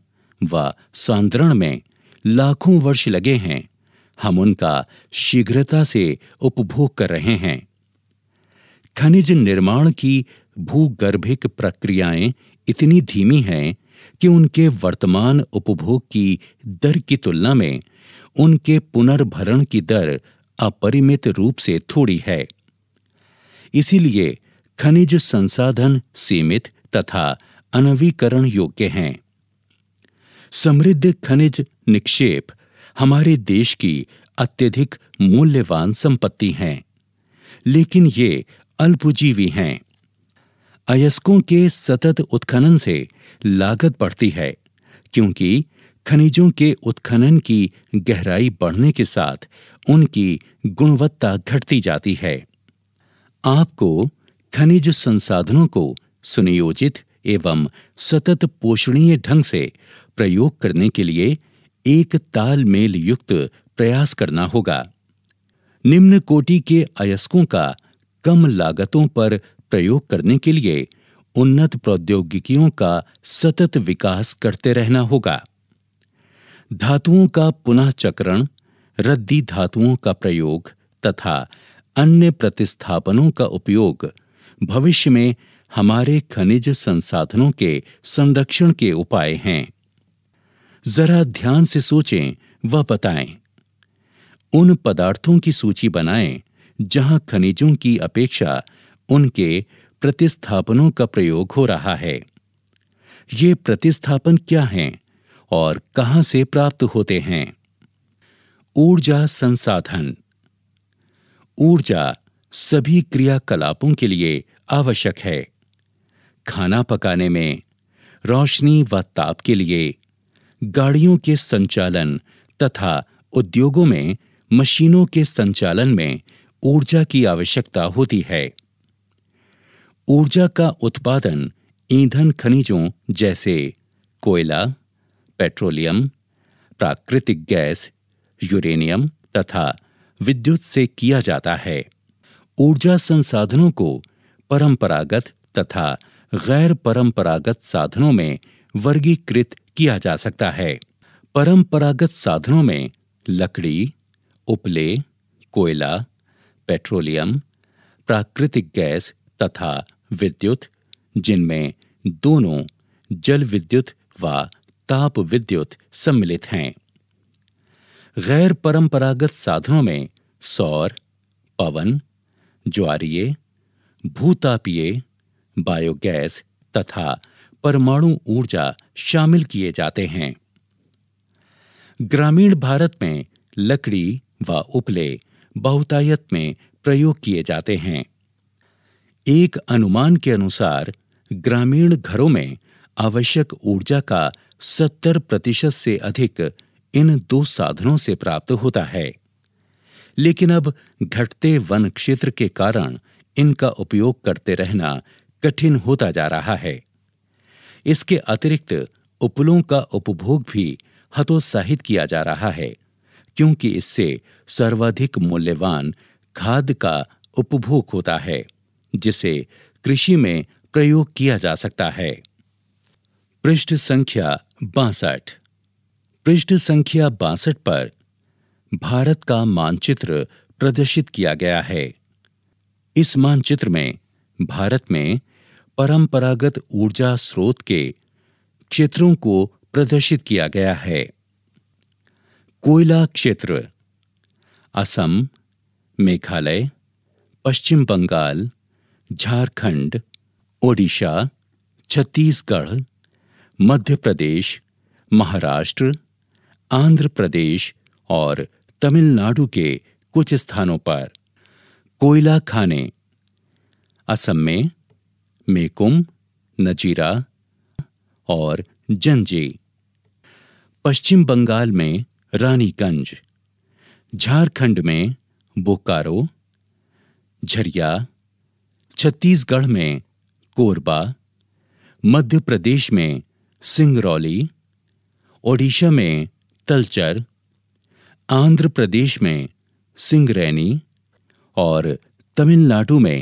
Speaker 1: व सांद्रण में लाखों वर्ष लगे हैं हम उनका शीघ्रता से उपभोग कर रहे हैं खनिज निर्माण की भूगर्भिक प्रक्रियाएं इतनी धीमी हैं कि उनके वर्तमान उपभोग की दर की तुलना में उनके पुनर्भरण की दर अपरिमित रूप से थोड़ी है इसीलिए खनिज संसाधन सीमित तथा अनवीकरण योग्य हैं समृद्ध खनिज निक्षेप हमारे देश की अत्यधिक मूल्यवान संपत्ति हैं लेकिन ये अल्पजीवी हैं अयस्कों के सतत उत्खनन से लागत बढ़ती है क्योंकि खनिजों के उत्खनन की गहराई बढ़ने के साथ उनकी गुणवत्ता घटती जाती है आपको खनिज संसाधनों को सुनियोजित एवं सतत पोषणीय ढंग से प्रयोग करने के लिए एक तालमेल युक्त प्रयास करना होगा निम्न कोटि के अयस्कों का कम लागतों पर प्रयोग करने के लिए उन्नत प्रौद्योगिकियों का सतत विकास करते रहना होगा धातुओं का पुनः चक्रण रद्दी धातुओं का प्रयोग तथा अन्य प्रतिस्थापनों का उपयोग भविष्य में हमारे खनिज संसाधनों के संरक्षण के उपाय हैं जरा ध्यान से सोचें व बताएं उन पदार्थों की सूची बनाएं जहां खनिजों की अपेक्षा उनके प्रतिस्थापनों का प्रयोग हो रहा है ये प्रतिस्थापन क्या हैं और कहां से प्राप्त होते हैं ऊर्जा संसाधन ऊर्जा सभी क्रियाकलापों के लिए आवश्यक है खाना पकाने में रोशनी व ताप के लिए गाड़ियों के संचालन तथा उद्योगों में मशीनों के संचालन में ऊर्जा की आवश्यकता होती है ऊर्जा का उत्पादन ईंधन खनिजों जैसे कोयला पेट्रोलियम प्राकृतिक गैस यूरेनियम तथा विद्युत से किया जाता है ऊर्जा संसाधनों को परंपरागत तथा गैर परंपरागत साधनों में वर्गीकृत किया जा सकता है परंपरागत साधनों में लकड़ी उपले कोयला पेट्रोलियम प्राकृतिक गैस तथा विद्युत जिनमें दोनों जल विद्युत व ताप विद्युत सम्मिलित हैं गैर परंपरागत साधनों में सौर पवन ज्वारीय भूतापीय बायोगैस तथा परमाणु ऊर्जा शामिल किए जाते हैं ग्रामीण भारत में लकड़ी व उपले बहुतायत में प्रयोग किए जाते हैं एक अनुमान के अनुसार ग्रामीण घरों में आवश्यक ऊर्जा का 70 प्रतिशत से अधिक इन दो साधनों से प्राप्त होता है लेकिन अब घटते वन क्षेत्र के कारण इनका उपयोग करते रहना कठिन होता जा रहा है इसके अतिरिक्त उपलों का उपभोग भी हतोत्साहित किया जा रहा है क्योंकि इससे सर्वाधिक मूल्यवान खाद का उपभोग होता है जिसे कृषि में प्रयोग किया जा सकता है पृष्ठ संख्या बासठ पृष्ठ संख्या बासठ पर भारत का मानचित्र प्रदर्शित किया गया है इस मानचित्र में भारत में परंपरागत ऊर्जा स्रोत के क्षेत्रों को प्रदर्शित किया गया है कोयला क्षेत्र असम मेघालय पश्चिम बंगाल झारखंड ओडिशा छत्तीसगढ़ मध्य प्रदेश महाराष्ट्र आंध्र प्रदेश और तमिलनाडु के कुछ स्थानों पर कोयला खाने असम में मेकुम नजीरा और जंजी पश्चिम बंगाल में रानीगंज झारखंड में बोकारो झरिया छत्तीसगढ़ में कोरबा मध्य प्रदेश में सिंगरौली ओडिशा में तलचर आंध्र प्रदेश में सिंगरैनी और तमिलनाडु में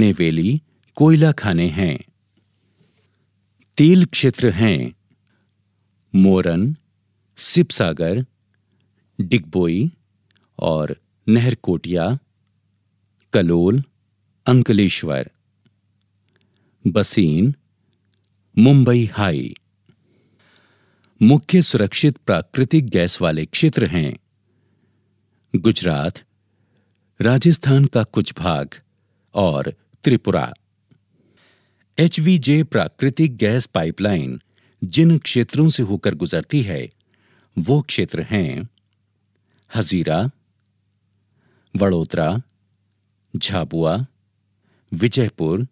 Speaker 1: नेवेली कोयला खाने हैं तेल क्षेत्र हैं मोरन सिपसागर डिगबोई और नहरकोटिया कलोल अंकलेश्वर बसीन मुंबई हाई मुख्य सुरक्षित प्राकृतिक गैस वाले क्षेत्र हैं गुजरात राजस्थान का कुछ भाग और त्रिपुरा एच प्राकृतिक गैस पाइपलाइन जिन क्षेत्रों से होकर गुजरती है वो क्षेत्र हैं हजीरा वडोदरा झाबुआ विजयपुर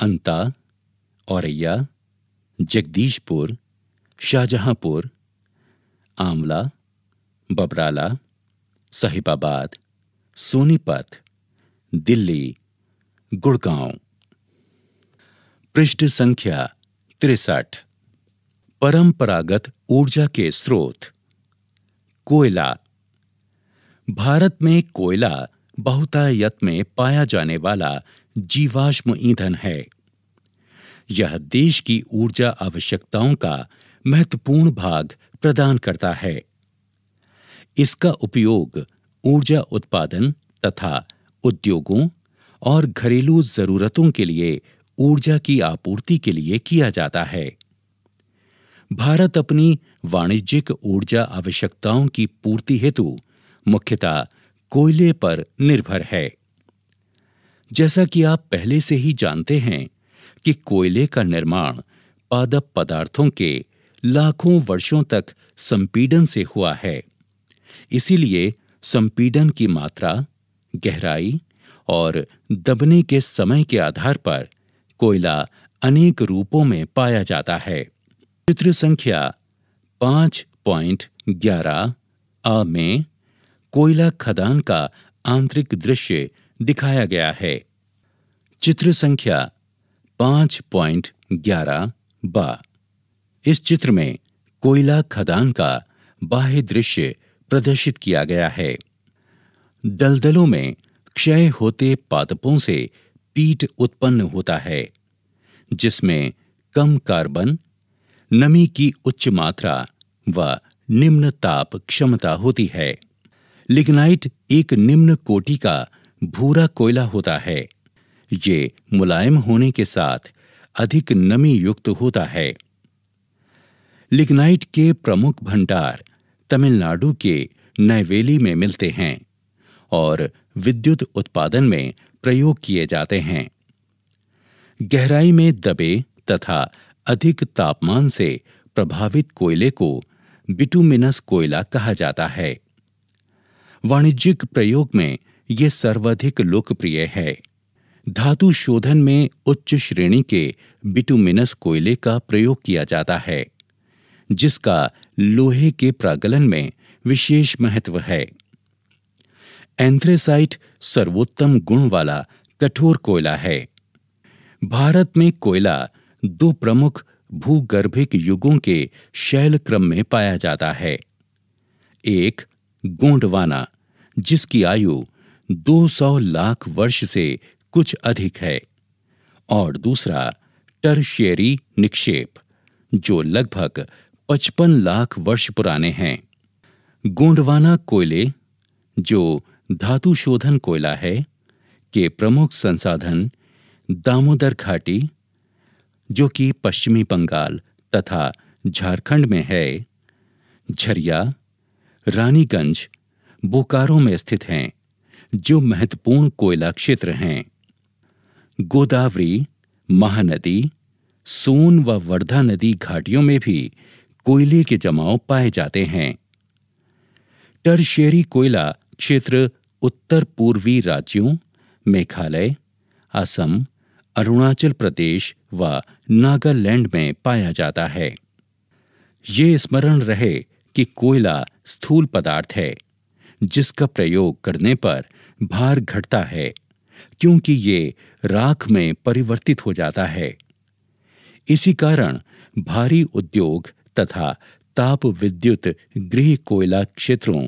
Speaker 1: अंता औरैया जगदीशपुर शाहजहांपुर आमला बबराला साहिबाबाद सोनीपत दिल्ली गुड़गांव पृष्ठ संख्या तिरसठ परंपरागत ऊर्जा के स्रोत कोयला भारत में कोयला बहुतायत में पाया जाने वाला जीवाश्म ईंधन है यह देश की ऊर्जा आवश्यकताओं का महत्वपूर्ण भाग प्रदान करता है इसका उपयोग ऊर्जा उत्पादन तथा उद्योगों और घरेलू जरूरतों के लिए ऊर्जा की आपूर्ति के लिए किया जाता है भारत अपनी वाणिज्यिक ऊर्जा आवश्यकताओं की पूर्ति हेतु मुख्यतः कोयले पर निर्भर है जैसा कि आप पहले से ही जानते हैं कि कोयले का निर्माण पादप पदार्थों के लाखों वर्षों तक संपीडन से हुआ है इसीलिए संपीडन की मात्रा गहराई और दबने के समय के आधार पर कोयला अनेक रूपों में पाया जाता है चित्र संख्या पांच पॉइंट ग्यारह अ में कोयला खदान का आंतरिक दृश्य दिखाया गया है चित्र संख्या पांच पॉइंट ग्यारह बा इस चित्र में कोयला खदान का बाह्य दृश्य प्रदर्शित किया गया है दलदलों में क्षय होते पादपों से पीट उत्पन्न होता है जिसमें कम कार्बन नमी की उच्च मात्रा व निम्न ताप क्षमता होती है लिग्नाइट एक निम्न कोटि का भूरा कोयला होता है ये मुलायम होने के साथ अधिक नमी युक्त होता है लिग्नाइट के प्रमुख भंडार तमिलनाडु के नैवेली में मिलते हैं और विद्युत उत्पादन में प्रयोग किए जाते हैं गहराई में दबे तथा अधिक तापमान से प्रभावित कोयले को बिटुमिनस कोयला कहा जाता है वाणिज्यिक प्रयोग में ये सर्वाधिक लोकप्रिय है धातु शोधन में उच्च श्रेणी के बिटुमिनस कोयले का प्रयोग किया जाता है जिसका लोहे के प्रागलन में विशेष महत्व है एंथ्रेसाइट सर्वोत्तम गुण वाला कठोर कोयला है भारत में कोयला दो प्रमुख भूगर्भिक युगों के शैल क्रम में पाया जाता है एक गोंडवाना जिसकी आयु 200 लाख वर्ष से कुछ अधिक है और दूसरा टर्शियरी निक्षेप जो लगभग 55 लाख वर्ष पुराने हैं गोंडवाना कोयले जो धातु शोधन कोयला है के प्रमुख संसाधन दामोदर घाटी जो कि पश्चिमी बंगाल तथा झारखंड में है झरिया रानीगंज बोकारो में स्थित हैं जो महत्वपूर्ण कोयला क्षेत्र हैं गोदावरी महानदी सोन व वर्धा नदी घाटियों में भी कोयले के जमाव पाए जाते हैं टरशेरी कोयला क्षेत्र उत्तर पूर्वी राज्यों मेघालय असम अरुणाचल प्रदेश व नागालैंड में पाया जाता है ये स्मरण रहे कि कोयला स्थूल पदार्थ है जिसका प्रयोग करने पर भार घटता है क्योंकि ये राख में परिवर्तित हो जाता है इसी कारण भारी उद्योग तथा ताप विद्युत गृह कोयला क्षेत्रों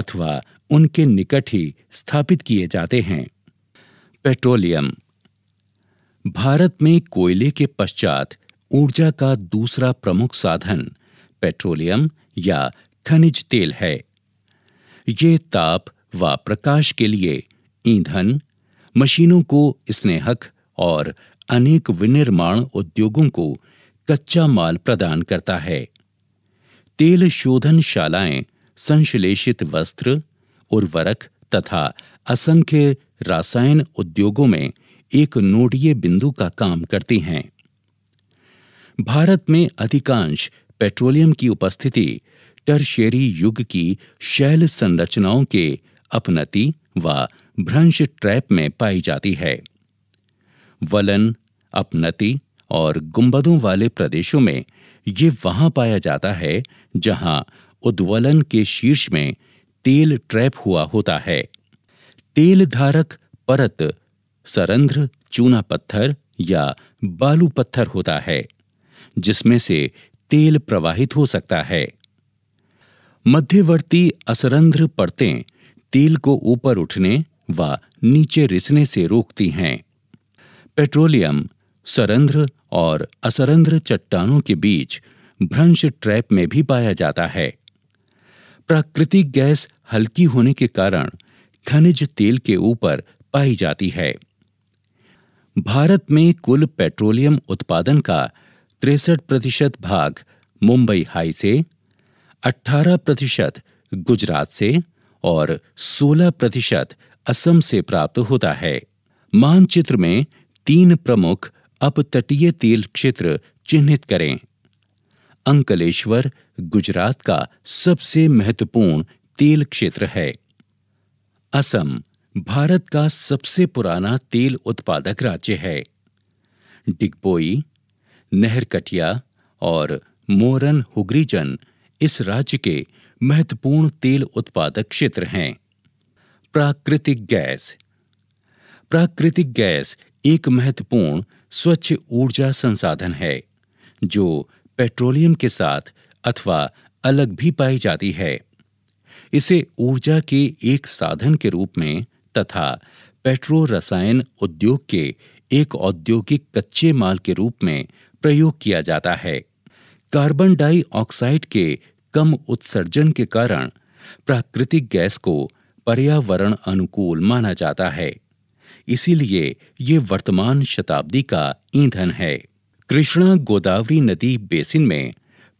Speaker 1: अथवा उनके निकट ही स्थापित किए जाते हैं पेट्रोलियम भारत में कोयले के पश्चात ऊर्जा का दूसरा प्रमुख साधन पेट्रोलियम या खनिज तेल है ये ताप व प्रकाश के लिए ईंधन मशीनों को स्नेहक और अनेक विनिर्माण उद्योगों को कच्चा माल प्रदान करता है तेल शोधन शालाएं संश्लेषित वस्त्र उर्वरक तथा असंख्य रासायन उद्योगों में एक नोडीय बिंदु का काम करती हैं भारत में अधिकांश पेट्रोलियम की उपस्थिति टर्शेरी युग की शैल संरचनाओं के अपनति व भ्रंश ट्रैप में पाई जाती है वलन अपनति और गुंबदों वाले प्रदेशों में ये वहां पाया जाता है जहां उद्वलन के शीर्ष में तेल ट्रैप हुआ होता है तेल धारक परत सरंध्र चूना पत्थर या बालू पत्थर होता है जिसमें से तेल प्रवाहित हो सकता है मध्यवर्ती असरंध्र परतें तेल को ऊपर उठने व नीचे रिसने से रोकती हैं पेट्रोलियम सरंध्र और असरंध्र चट्टानों के बीच भ्रंश ट्रैप में भी पाया जाता है प्राकृतिक गैस हल्की होने के कारण खनिज तेल के ऊपर पाई जाती है भारत में कुल पेट्रोलियम उत्पादन का तिरसठ प्रतिशत भाग मुंबई हाई से 18 प्रतिशत गुजरात से और 16 प्रतिशत असम से प्राप्त होता है मानचित्र में तीन प्रमुख अपतटीय तेल क्षेत्र चिन्हित करें अंकलेश्वर गुजरात का सबसे महत्वपूर्ण तेल क्षेत्र है असम भारत का सबसे पुराना तेल उत्पादक राज्य है डिगबोई नहरकटिया और मोरन हुगरीजन इस राज्य के महत्वपूर्ण तेल उत्पादक क्षेत्र हैं प्राकृतिक गैस प्राकृतिक गैस एक महत्वपूर्ण स्वच्छ ऊर्जा संसाधन है जो पेट्रोलियम के साथ अथवा अलग भी पाई जाती है इसे ऊर्जा के एक साधन के रूप में तथा पेट्रो रसायन उद्योग के एक औद्योगिक कच्चे माल के रूप में प्रयोग किया जाता है कार्बन डाइऑक्साइड के कम उत्सर्जन के कारण प्राकृतिक गैस को पर्यावरण अनुकूल माना जाता है इसीलिए ये वर्तमान शताब्दी का ईंधन है कृष्णा गोदावरी नदी बेसिन में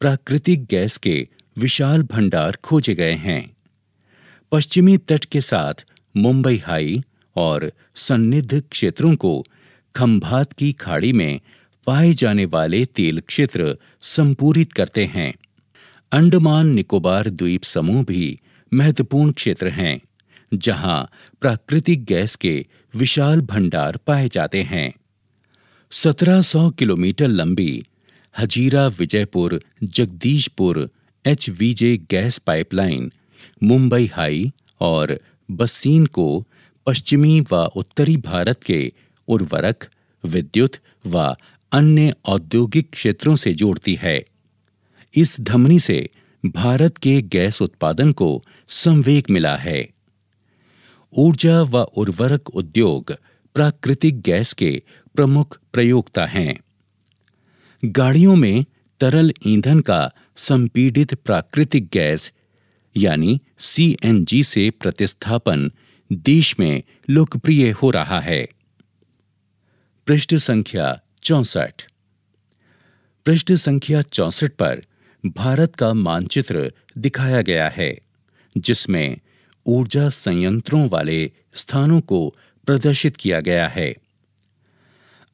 Speaker 1: प्राकृतिक गैस के विशाल भंडार खोजे गए हैं पश्चिमी तट के साथ मुंबई हाई और सन्निध क्षेत्रों को खंभात की खाड़ी में पाए जाने वाले तेल क्षेत्र संपूरित करते हैं अंडमान निकोबार द्वीप समूह भी महत्वपूर्ण क्षेत्र हैं जहां प्राकृतिक गैस के विशाल भंडार पाए जाते हैं 1700 किलोमीटर लंबी Hazira Vijaipur Jagdishpur H gas pipeline Mumbai High और बस्सीन को पश्चिमी व उत्तरी भारत के उर्वरक विद्युत व अन्य औद्योगिक क्षेत्रों से जोड़ती है इस धमनी से भारत के गैस उत्पादन को संवेग मिला है ऊर्जा व उर्वरक उद्योग प्राकृतिक गैस के प्रमुख प्रयोगता हैं गाड़ियों में तरल ईंधन का संपीड़ित प्राकृतिक गैस यानी सीएनजी से प्रतिस्थापन देश में लोकप्रिय हो रहा है पृष्ठ संख्या चौसठ पृष्ठ संख्या चौसठ पर भारत का मानचित्र दिखाया गया है जिसमें ऊर्जा संयंत्रों वाले स्थानों को प्रदर्शित किया गया है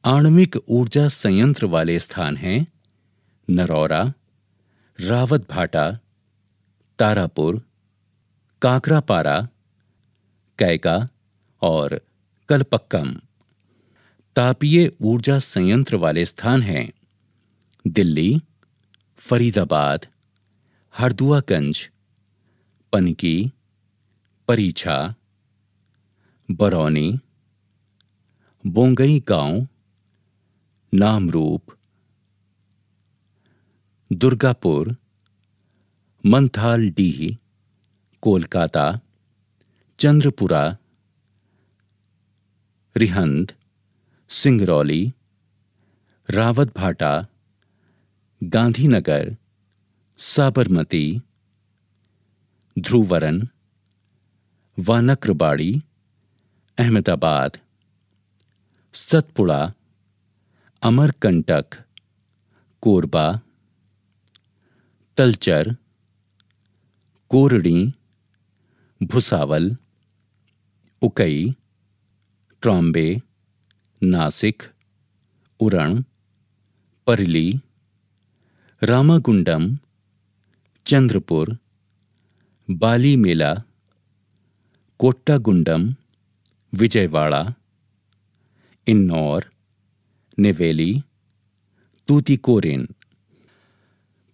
Speaker 1: आणविक ऊर्जा संयंत्र वाले स्थान हैं नरौरा रावत भाटा तारापुर काकरापारा कैका और कलपक्कम तापीय ऊर्जा संयंत्र वाले स्थान हैं दिल्ली फरीदाबाद हरदुआगंज पनकी परीछा बरौनी बोंगई गांव नाम रूप दुर्गापुर डीह कोलकाता चंद्रपुरा रिहंद सिंगरौली रावत भाटा गांधीनगर साबरमती ध्रुवरन वानक्रबाड़ी अहमदाबाद सतपुड़ा अमरकंटक कोरबा तलचर कोरड़ी भुसावल उकई ट्रॉम्बे नासिक उरण परली रामागुंडम चंद्रपुर बाली मेला कोट्टागुंडम विजयवाड़ा इन्नौर नेवेली कोरिन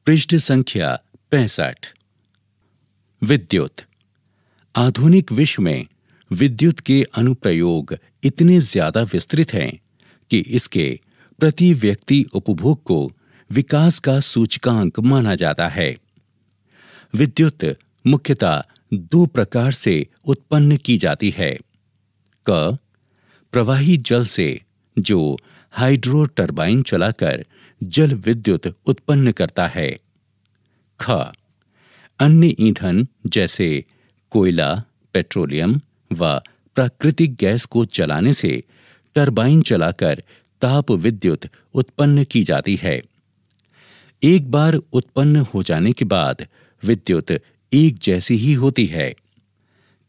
Speaker 1: पृष्ठ संख्या पैंसठ विद्युत आधुनिक विश्व में विद्युत के अनुप्रयोग इतने ज्यादा विस्तृत हैं कि इसके प्रति व्यक्ति उपभोग को विकास का सूचकांक माना जाता है विद्युत मुख्यतः दो प्रकार से उत्पन्न की जाती है क प्रवाही जल से जो हाइड्रो टर्बाइन चलाकर जल विद्युत उत्पन्न करता है ख अन्य ईंधन जैसे कोयला पेट्रोलियम व प्राकृतिक गैस को चलाने से टरबाइन चलाकर ताप विद्युत उत्पन्न की जाती है एक बार उत्पन्न हो जाने के बाद विद्युत एक जैसी ही होती है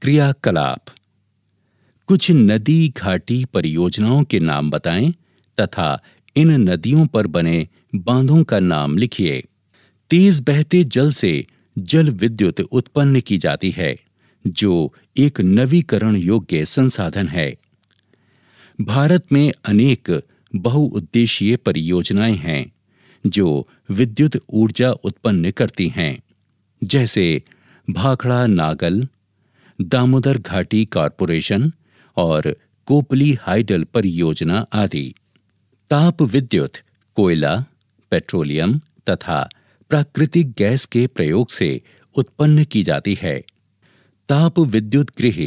Speaker 1: क्रियाकलाप कुछ नदी घाटी परियोजनाओं के नाम बताएं तथा इन नदियों पर बने बांधों का नाम लिखिए तेज बहते जल से जल विद्युत उत्पन्न की जाती है जो एक नवीकरण योग्य संसाधन है भारत में अनेक बहुउद्देशीय परियोजनाएं हैं जो विद्युत ऊर्जा उत्पन्न करती हैं जैसे भाखड़ा नागल दामोदर घाटी कॉरपोरेशन और कोपली हाइडल परियोजना आदि ताप विद्युत कोयला पेट्रोलियम तथा प्राकृतिक गैस के प्रयोग से उत्पन्न की जाती है ताप विद्युत गृह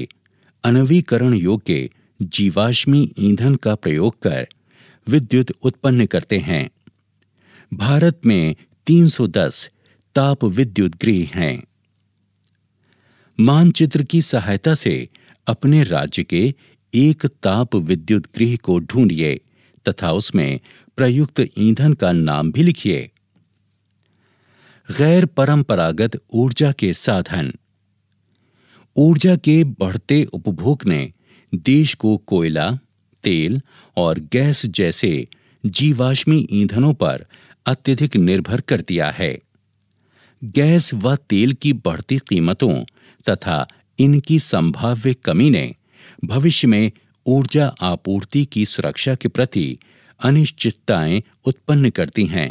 Speaker 1: अनवीकरण योग्य जीवाश्मी ईंधन का प्रयोग कर विद्युत उत्पन्न करते हैं भारत में 310 ताप विद्युत गृह हैं मानचित्र की सहायता से अपने राज्य के एक ताप विद्युत गृह को ढूंढिए तथा उसमें प्रयुक्त ईंधन का नाम भी लिखिए गैर परंपरागत ऊर्जा के साधन ऊर्जा के बढ़ते उपभोग ने देश को कोयला तेल और गैस जैसे जीवाश्मी ईंधनों पर अत्यधिक निर्भर कर दिया है गैस व तेल की बढ़ती कीमतों तथा इनकी संभाव्य कमी ने भविष्य में ऊर्जा आपूर्ति की सुरक्षा के प्रति अनिश्चितताएं उत्पन्न करती हैं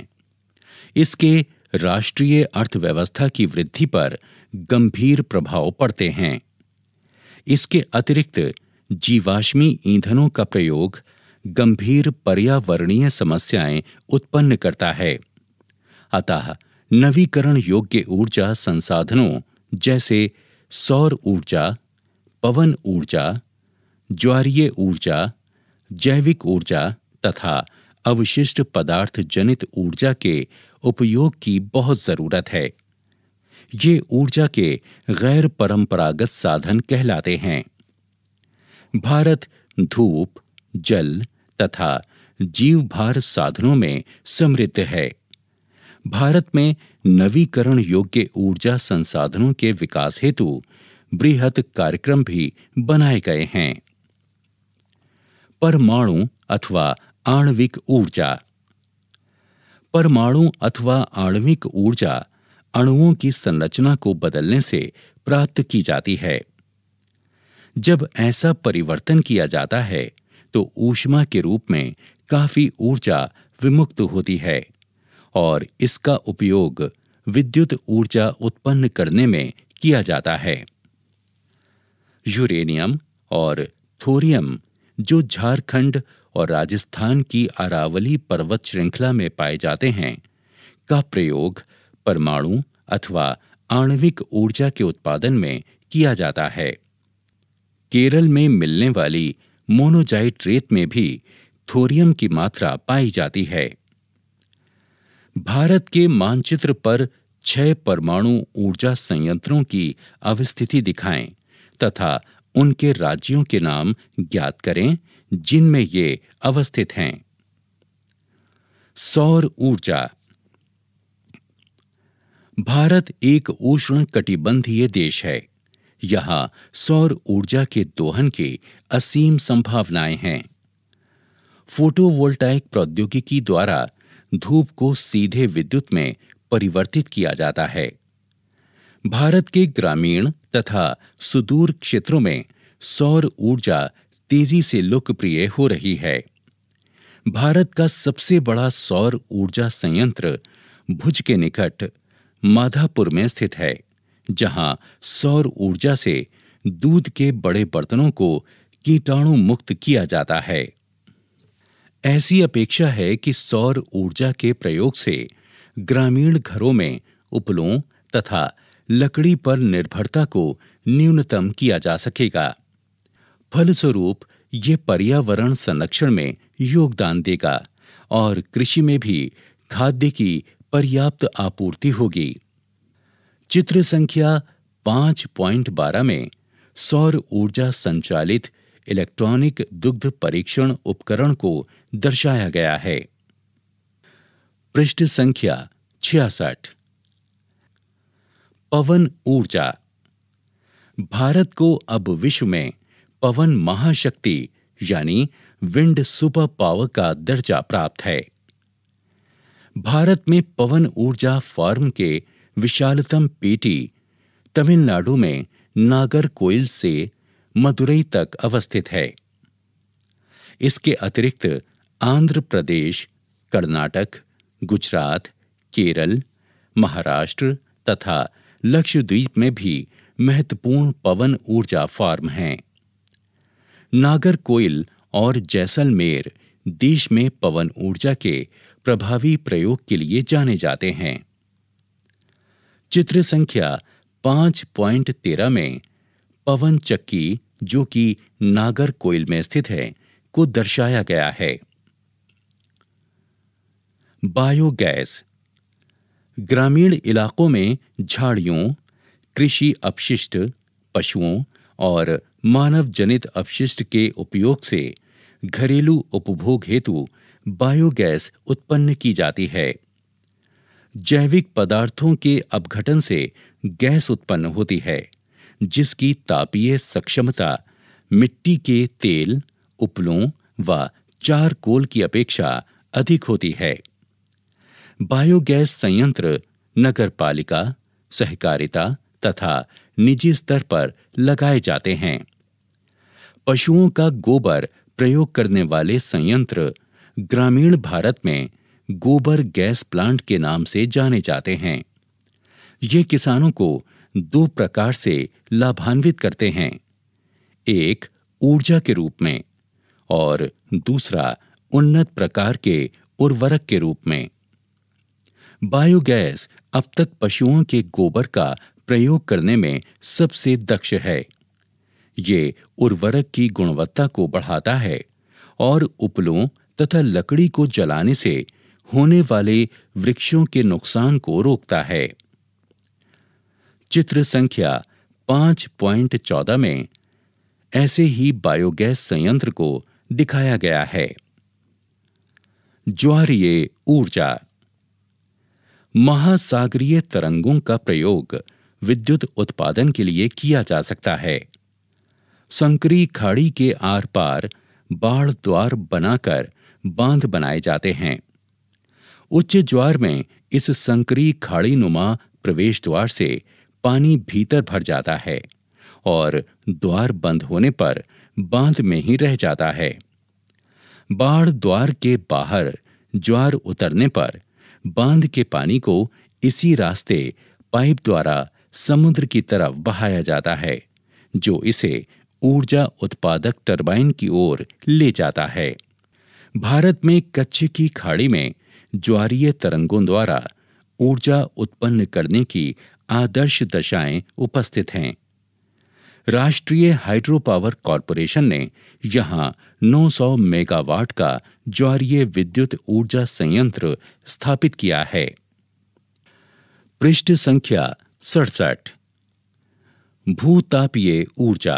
Speaker 1: इसके राष्ट्रीय अर्थव्यवस्था की वृद्धि पर गंभीर प्रभाव पड़ते हैं इसके अतिरिक्त जीवाश्मी ईंधनों का प्रयोग गंभीर पर्यावरणीय समस्याएं उत्पन्न करता है अतः नवीकरण योग्य ऊर्जा संसाधनों जैसे सौर ऊर्जा पवन ऊर्जा ज्वारीय ऊर्जा जैविक ऊर्जा तथा अवशिष्ट पदार्थ जनित ऊर्जा के उपयोग की बहुत जरूरत है ये ऊर्जा के गैर परंपरागत साधन कहलाते हैं भारत धूप जल तथा जीवभार साधनों में समृद्ध है भारत में नवीकरण योग्य ऊर्जा संसाधनों के विकास हेतु बृहत कार्यक्रम भी बनाए गए हैं परमाणु अथवा आणविक ऊर्जा परमाणु अथवा आणविक ऊर्जा अणुओं की संरचना को बदलने से प्राप्त की जाती है जब ऐसा परिवर्तन किया जाता है तो ऊष्मा के रूप में काफी ऊर्जा विमुक्त होती है और इसका उपयोग विद्युत ऊर्जा उत्पन्न करने में किया जाता है यूरेनियम और थोरियम जो झारखंड और राजस्थान की अरावली पर्वत श्रृंखला में पाए जाते हैं का प्रयोग परमाणु अथवा आणविक ऊर्जा के उत्पादन में किया जाता है केरल में मिलने वाली मोनोजाइट रेत में भी थोरियम की मात्रा पाई जाती है भारत के मानचित्र पर छह परमाणु ऊर्जा संयंत्रों की अवस्थिति दिखाएं तथा उनके राज्यों के नाम ज्ञात करें जिनमें ये अवस्थित हैं सौर ऊर्जा भारत एक उष्ण कटिबंधीय देश है यहां सौर ऊर्जा के दोहन की असीम संभावनाएं हैं फोटोवोल्टाइक प्रौद्योगिकी द्वारा धूप को सीधे विद्युत में परिवर्तित किया जाता है भारत के ग्रामीण तथा सुदूर क्षेत्रों में सौर ऊर्जा तेजी से लोकप्रिय हो रही है भारत का सबसे बड़ा सौर ऊर्जा संयंत्र भुज के निकट माधापुर में स्थित है जहां सौर ऊर्जा से दूध के बड़े बर्तनों को कीटाणु मुक्त किया जाता है ऐसी अपेक्षा है कि सौर ऊर्जा के प्रयोग से ग्रामीण घरों में उपलों तथा लकड़ी पर निर्भरता को न्यूनतम किया जा सकेगा फलस्वरूप ये पर्यावरण संरक्षण में योगदान देगा और कृषि में भी खाद्य की पर्याप्त आपूर्ति होगी चित्र संख्या पांच बारह में सौर ऊर्जा संचालित इलेक्ट्रॉनिक दुग्ध परीक्षण उपकरण को दर्शाया गया है पृष्ठ संख्या छियासठ पवन ऊर्जा भारत को अब विश्व में पवन महाशक्ति यानी विंड सुपर पावर का दर्जा प्राप्त है भारत में पवन ऊर्जा फार्म के विशालतम पेटी तमिलनाडु में नागर कोयल से मदुरई तक अवस्थित है इसके अतिरिक्त आंध्र प्रदेश कर्नाटक गुजरात केरल महाराष्ट्र तथा लक्षद्वीप में भी महत्वपूर्ण पवन ऊर्जा फार्म हैं नागर कोयल और जैसलमेर देश में पवन ऊर्जा के प्रभावी प्रयोग के लिए जाने जाते हैं चित्र संख्या 5.13 में पवन चक्की जो कि नागर कोयल में स्थित है को दर्शाया गया है बायोगैस ग्रामीण इलाकों में झाड़ियों कृषि अपशिष्ट पशुओं और मानव जनित अपशिष्ट के उपयोग से घरेलू उपभोग हेतु बायोगैस उत्पन्न की जाती है जैविक पदार्थों के अपघटन से गैस उत्पन्न होती है जिसकी तापीय सक्षमता मिट्टी के तेल उपलों व चार कोल की अपेक्षा अधिक होती है बायोगैस संयंत्र नगर पालिका सहकारिता तथा निजी स्तर पर लगाए जाते हैं पशुओं का गोबर प्रयोग करने वाले संयंत्र ग्रामीण भारत में गोबर गैस प्लांट के नाम से जाने जाते हैं ये किसानों को दो प्रकार से लाभान्वित करते हैं एक ऊर्जा के रूप में और दूसरा उन्नत प्रकार के उर्वरक के रूप में बायोगैस अब तक पशुओं के गोबर का प्रयोग करने में सबसे दक्ष है ये उर्वरक की गुणवत्ता को बढ़ाता है और उपलों तथा लकड़ी को जलाने से होने वाले वृक्षों के नुकसान को रोकता है चित्र संख्या पांच चौदह में ऐसे ही बायोगैस संयंत्र को दिखाया गया है ज्वारीय ऊर्जा महासागरीय तरंगों का प्रयोग विद्युत उत्पादन के लिए किया जा सकता है संकरी खाड़ी के आर पार बाढ़ द्वार बनाकर बांध बनाए जाते हैं उच्च ज्वार में इस संकरी खाड़ी नुमा प्रवेश द्वार से पानी भीतर भर जाता है और द्वार बंद होने पर बांध में ही रह जाता है बाढ़ द्वार के बाहर ज्वार उतरने पर बांध के पानी को इसी रास्ते पाइप द्वारा समुद्र की तरफ बहाया जाता है जो इसे ऊर्जा उत्पादक टरबाइन की ओर ले जाता है भारत में कच्छ की खाड़ी में ज्वारीय तरंगों द्वारा ऊर्जा उत्पन्न करने की आदर्श दशाएं उपस्थित हैं राष्ट्रीय हाइड्रो पावर कॉरपोरेशन ने यहां 900 मेगावाट का ज्वारीय विद्युत ऊर्जा संयंत्र स्थापित किया है पृष्ठ संख्या सड़सठ भूतापीय ऊर्जा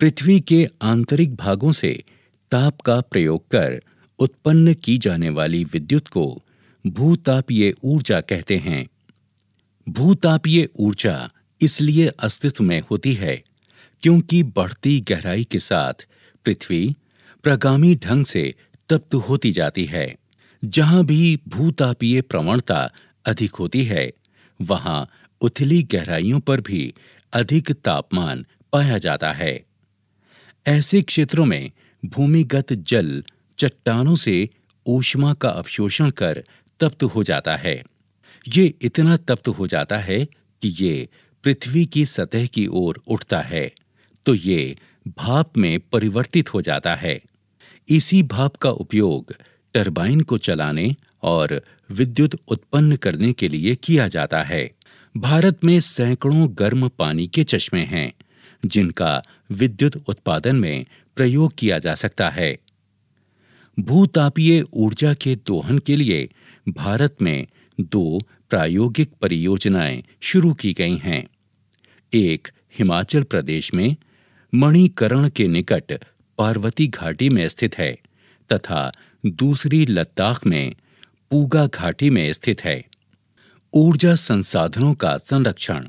Speaker 1: पृथ्वी के आंतरिक भागों से ताप का प्रयोग कर उत्पन्न की जाने वाली विद्युत को भूतापीय ऊर्जा कहते हैं भूतापीय ऊर्जा इसलिए अस्तित्व में होती है क्योंकि बढ़ती गहराई के साथ पृथ्वी प्रगामी ढंग से तप्त होती जाती है जहां भी भूतापीय प्रवणता अधिक होती है वहां उथली गहराइयों पर भी अधिक तापमान पाया जाता है ऐसे क्षेत्रों में भूमिगत जल चट्टानों से ऊष्मा का अवशोषण कर तप्त हो जाता है ये इतना तप्त हो जाता है कि ये पृथ्वी की सतह की ओर उठता है तो ये भाप में परिवर्तित हो जाता है इसी भाप का उपयोग टरबाइन को चलाने और विद्युत उत्पन्न करने के लिए किया जाता है भारत में सैकड़ों गर्म पानी के चश्मे हैं जिनका विद्युत उत्पादन में प्रयोग किया जा सकता है भूतापीय ऊर्जा के दोहन के लिए भारत में दो प्रायोगिक परियोजनाएं शुरू की गई हैं एक हिमाचल प्रदेश में मणिकरण के निकट पार्वती घाटी में स्थित है तथा दूसरी लद्दाख में पूगा घाटी में स्थित है ऊर्जा संसाधनों का संरक्षण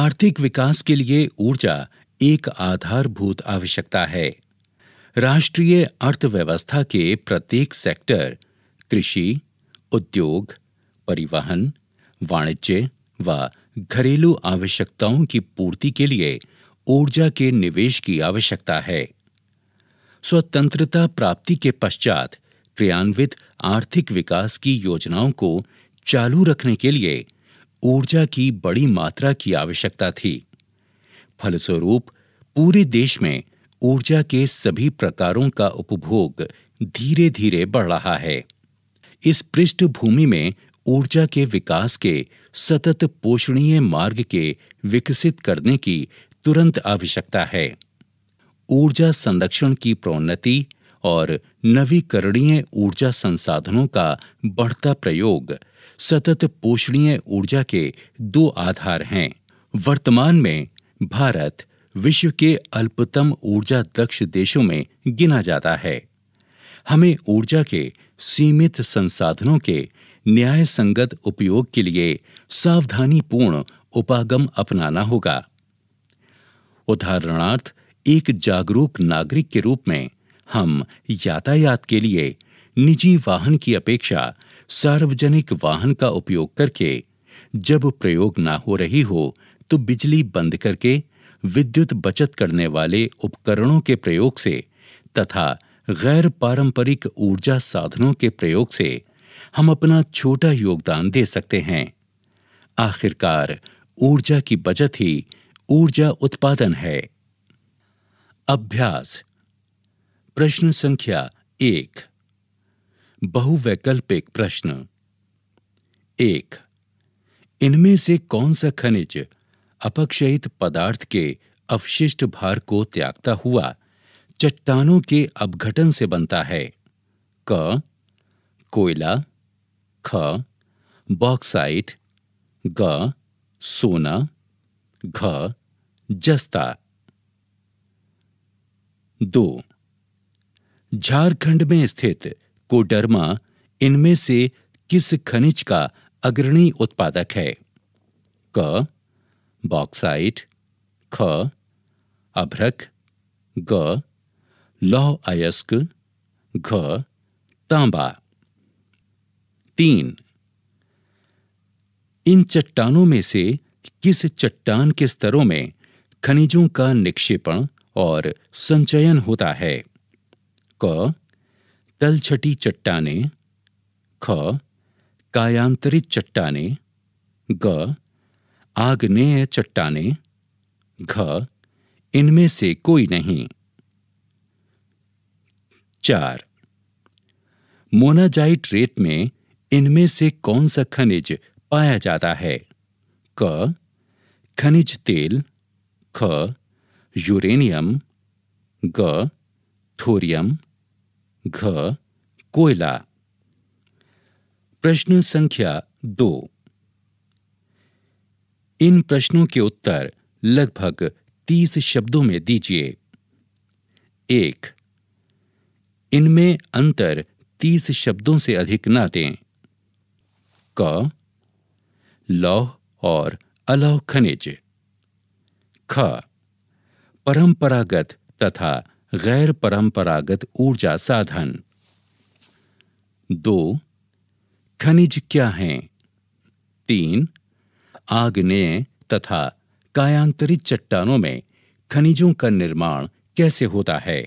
Speaker 1: आर्थिक विकास के लिए ऊर्जा एक आधारभूत आवश्यकता है राष्ट्रीय अर्थव्यवस्था के प्रत्येक सेक्टर कृषि उद्योग परिवहन वाणिज्य व घरेलू आवश्यकताओं की पूर्ति के लिए ऊर्जा के निवेश की आवश्यकता है स्वतंत्रता प्राप्ति के पश्चात क्रियान्वित आर्थिक विकास की योजनाओं को चालू रखने के लिए ऊर्जा की बड़ी मात्रा की आवश्यकता थी फलस्वरूप पूरे देश में ऊर्जा के सभी प्रकारों का उपभोग धीरे धीरे बढ़ रहा है इस पृष्ठभूमि में ऊर्जा के विकास के सतत पोषणीय मार्ग के विकसित करने की तुरंत आवश्यकता है ऊर्जा संरक्षण की प्रोन्नति और नवीकरणीय ऊर्जा संसाधनों का बढ़ता प्रयोग सतत पोषणीय ऊर्जा के दो आधार हैं वर्तमान में भारत विश्व के अल्पतम ऊर्जा दक्ष देशों में गिना जाता है हमें ऊर्जा के सीमित संसाधनों के न्याय संगत उपयोग के लिए सावधानीपूर्ण उपागम अपनाना होगा उदाहरणार्थ एक जागरूक नागरिक के रूप में हम यातायात के लिए निजी वाहन की अपेक्षा सार्वजनिक वाहन का उपयोग करके जब प्रयोग ना हो रही हो तो बिजली बंद करके विद्युत बचत करने वाले उपकरणों के प्रयोग से तथा गैर पारंपरिक ऊर्जा साधनों के प्रयोग से हम अपना छोटा योगदान दे सकते हैं आखिरकार ऊर्जा की बचत ही ऊर्जा उत्पादन है अभ्यास प्रश्न संख्या एक बहुवैकल्पिक प्रश्न एक इनमें से कौन सा खनिज अपक्षयित पदार्थ के अवशिष्ट भार को त्यागता हुआ चट्टानों के अपघटन से बनता है क कोयला ख बॉक्साइट ग सोना घ जस्ता दो झारखंड में स्थित कोडरमा इनमें से किस खनिज का अग्रणी उत्पादक है क बॉक्साइट ख अभ्रक ग लौह अयस्क घ तांबा तीन इन चट्टानों में से किस चट्टान के स्तरों में खनिजों का निक्षेपण और संचयन होता है क तलछटी चट्टाने ख कायांतरित चट्टाने ग आग्नेय चट्टाने घ इनमें से कोई नहीं चार मोनाजाइट रेत में इनमें से कौन सा खनिज पाया जाता है क खनिज तेल ख यूरेनियम ग थोरियम घ कोयला प्रश्न संख्या दो इन प्रश्नों के उत्तर लगभग तीस शब्दों में दीजिए एक इनमें अंतर तीस शब्दों से अधिक ना दें क लौह और अलौह खनिज ख परंपरागत तथा गैर परंपरागत ऊर्जा साधन दो खनिज क्या हैं तीन आग्नेय तथा कायांतरित चट्टानों में खनिजों का निर्माण कैसे होता है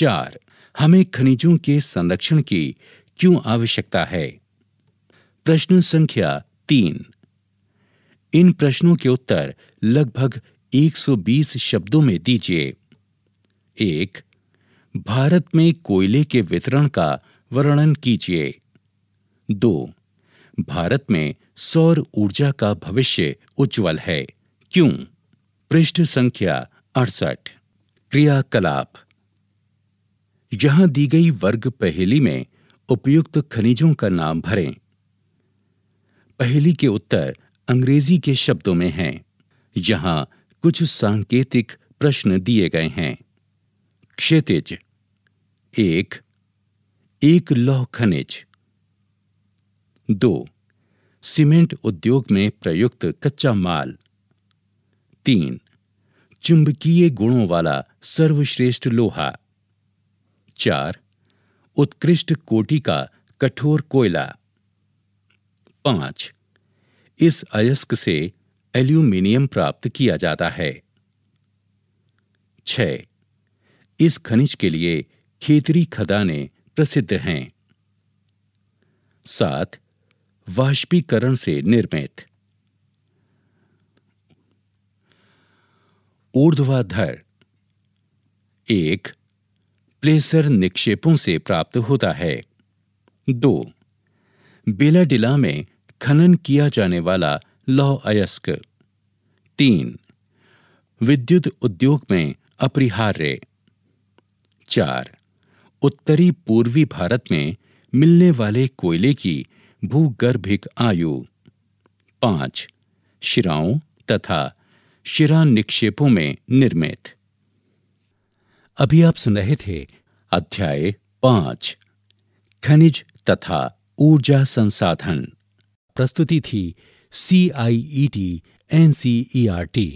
Speaker 1: चार हमें खनिजों के संरक्षण की क्यों आवश्यकता है प्रश्न संख्या तीन इन प्रश्नों के उत्तर लगभग 120 शब्दों में दीजिए एक भारत में कोयले के वितरण का वर्णन कीजिए दो भारत में सौर ऊर्जा का भविष्य उज्जवल है क्यों पृष्ठ संख्या अड़सठ क्रियाकलाप यहां दी गई वर्ग पहेली में उपयुक्त खनिजों का नाम भरें पहेली के उत्तर अंग्रेजी के शब्दों में हैं यहाँ कुछ सांकेतिक प्रश्न दिए गए हैं क्षेत्रज एक एक लौह खनिज दो सीमेंट उद्योग में प्रयुक्त कच्चा माल तीन चुंबकीय गुणों वाला सर्वश्रेष्ठ लोहा चार उत्कृष्ट कोटि का कठोर कोयला पांच इस अयस्क से एल्यूमिनियम प्राप्त किया जाता है छ इस खनिज के लिए खेतरी खदानें प्रसिद्ध हैं सात वाष्पीकरण से निर्मित ऊर्ध्वाधर एक प्लेसर निक्षेपों से प्राप्त होता है दो बेलाडिला में खनन किया जाने वाला लौह अयस्क तीन विद्युत उद्योग में अपरिहार्य चार उत्तरी पूर्वी भारत में मिलने वाले कोयले की भूगर्भिक आयु पांच शिराओं तथा शिरा निक्षेपों में निर्मित अभी आप सुन रहे थे अध्याय पांच खनिज तथा ऊर्जा संसाधन प्रस्तुति थी C I E T N C E R T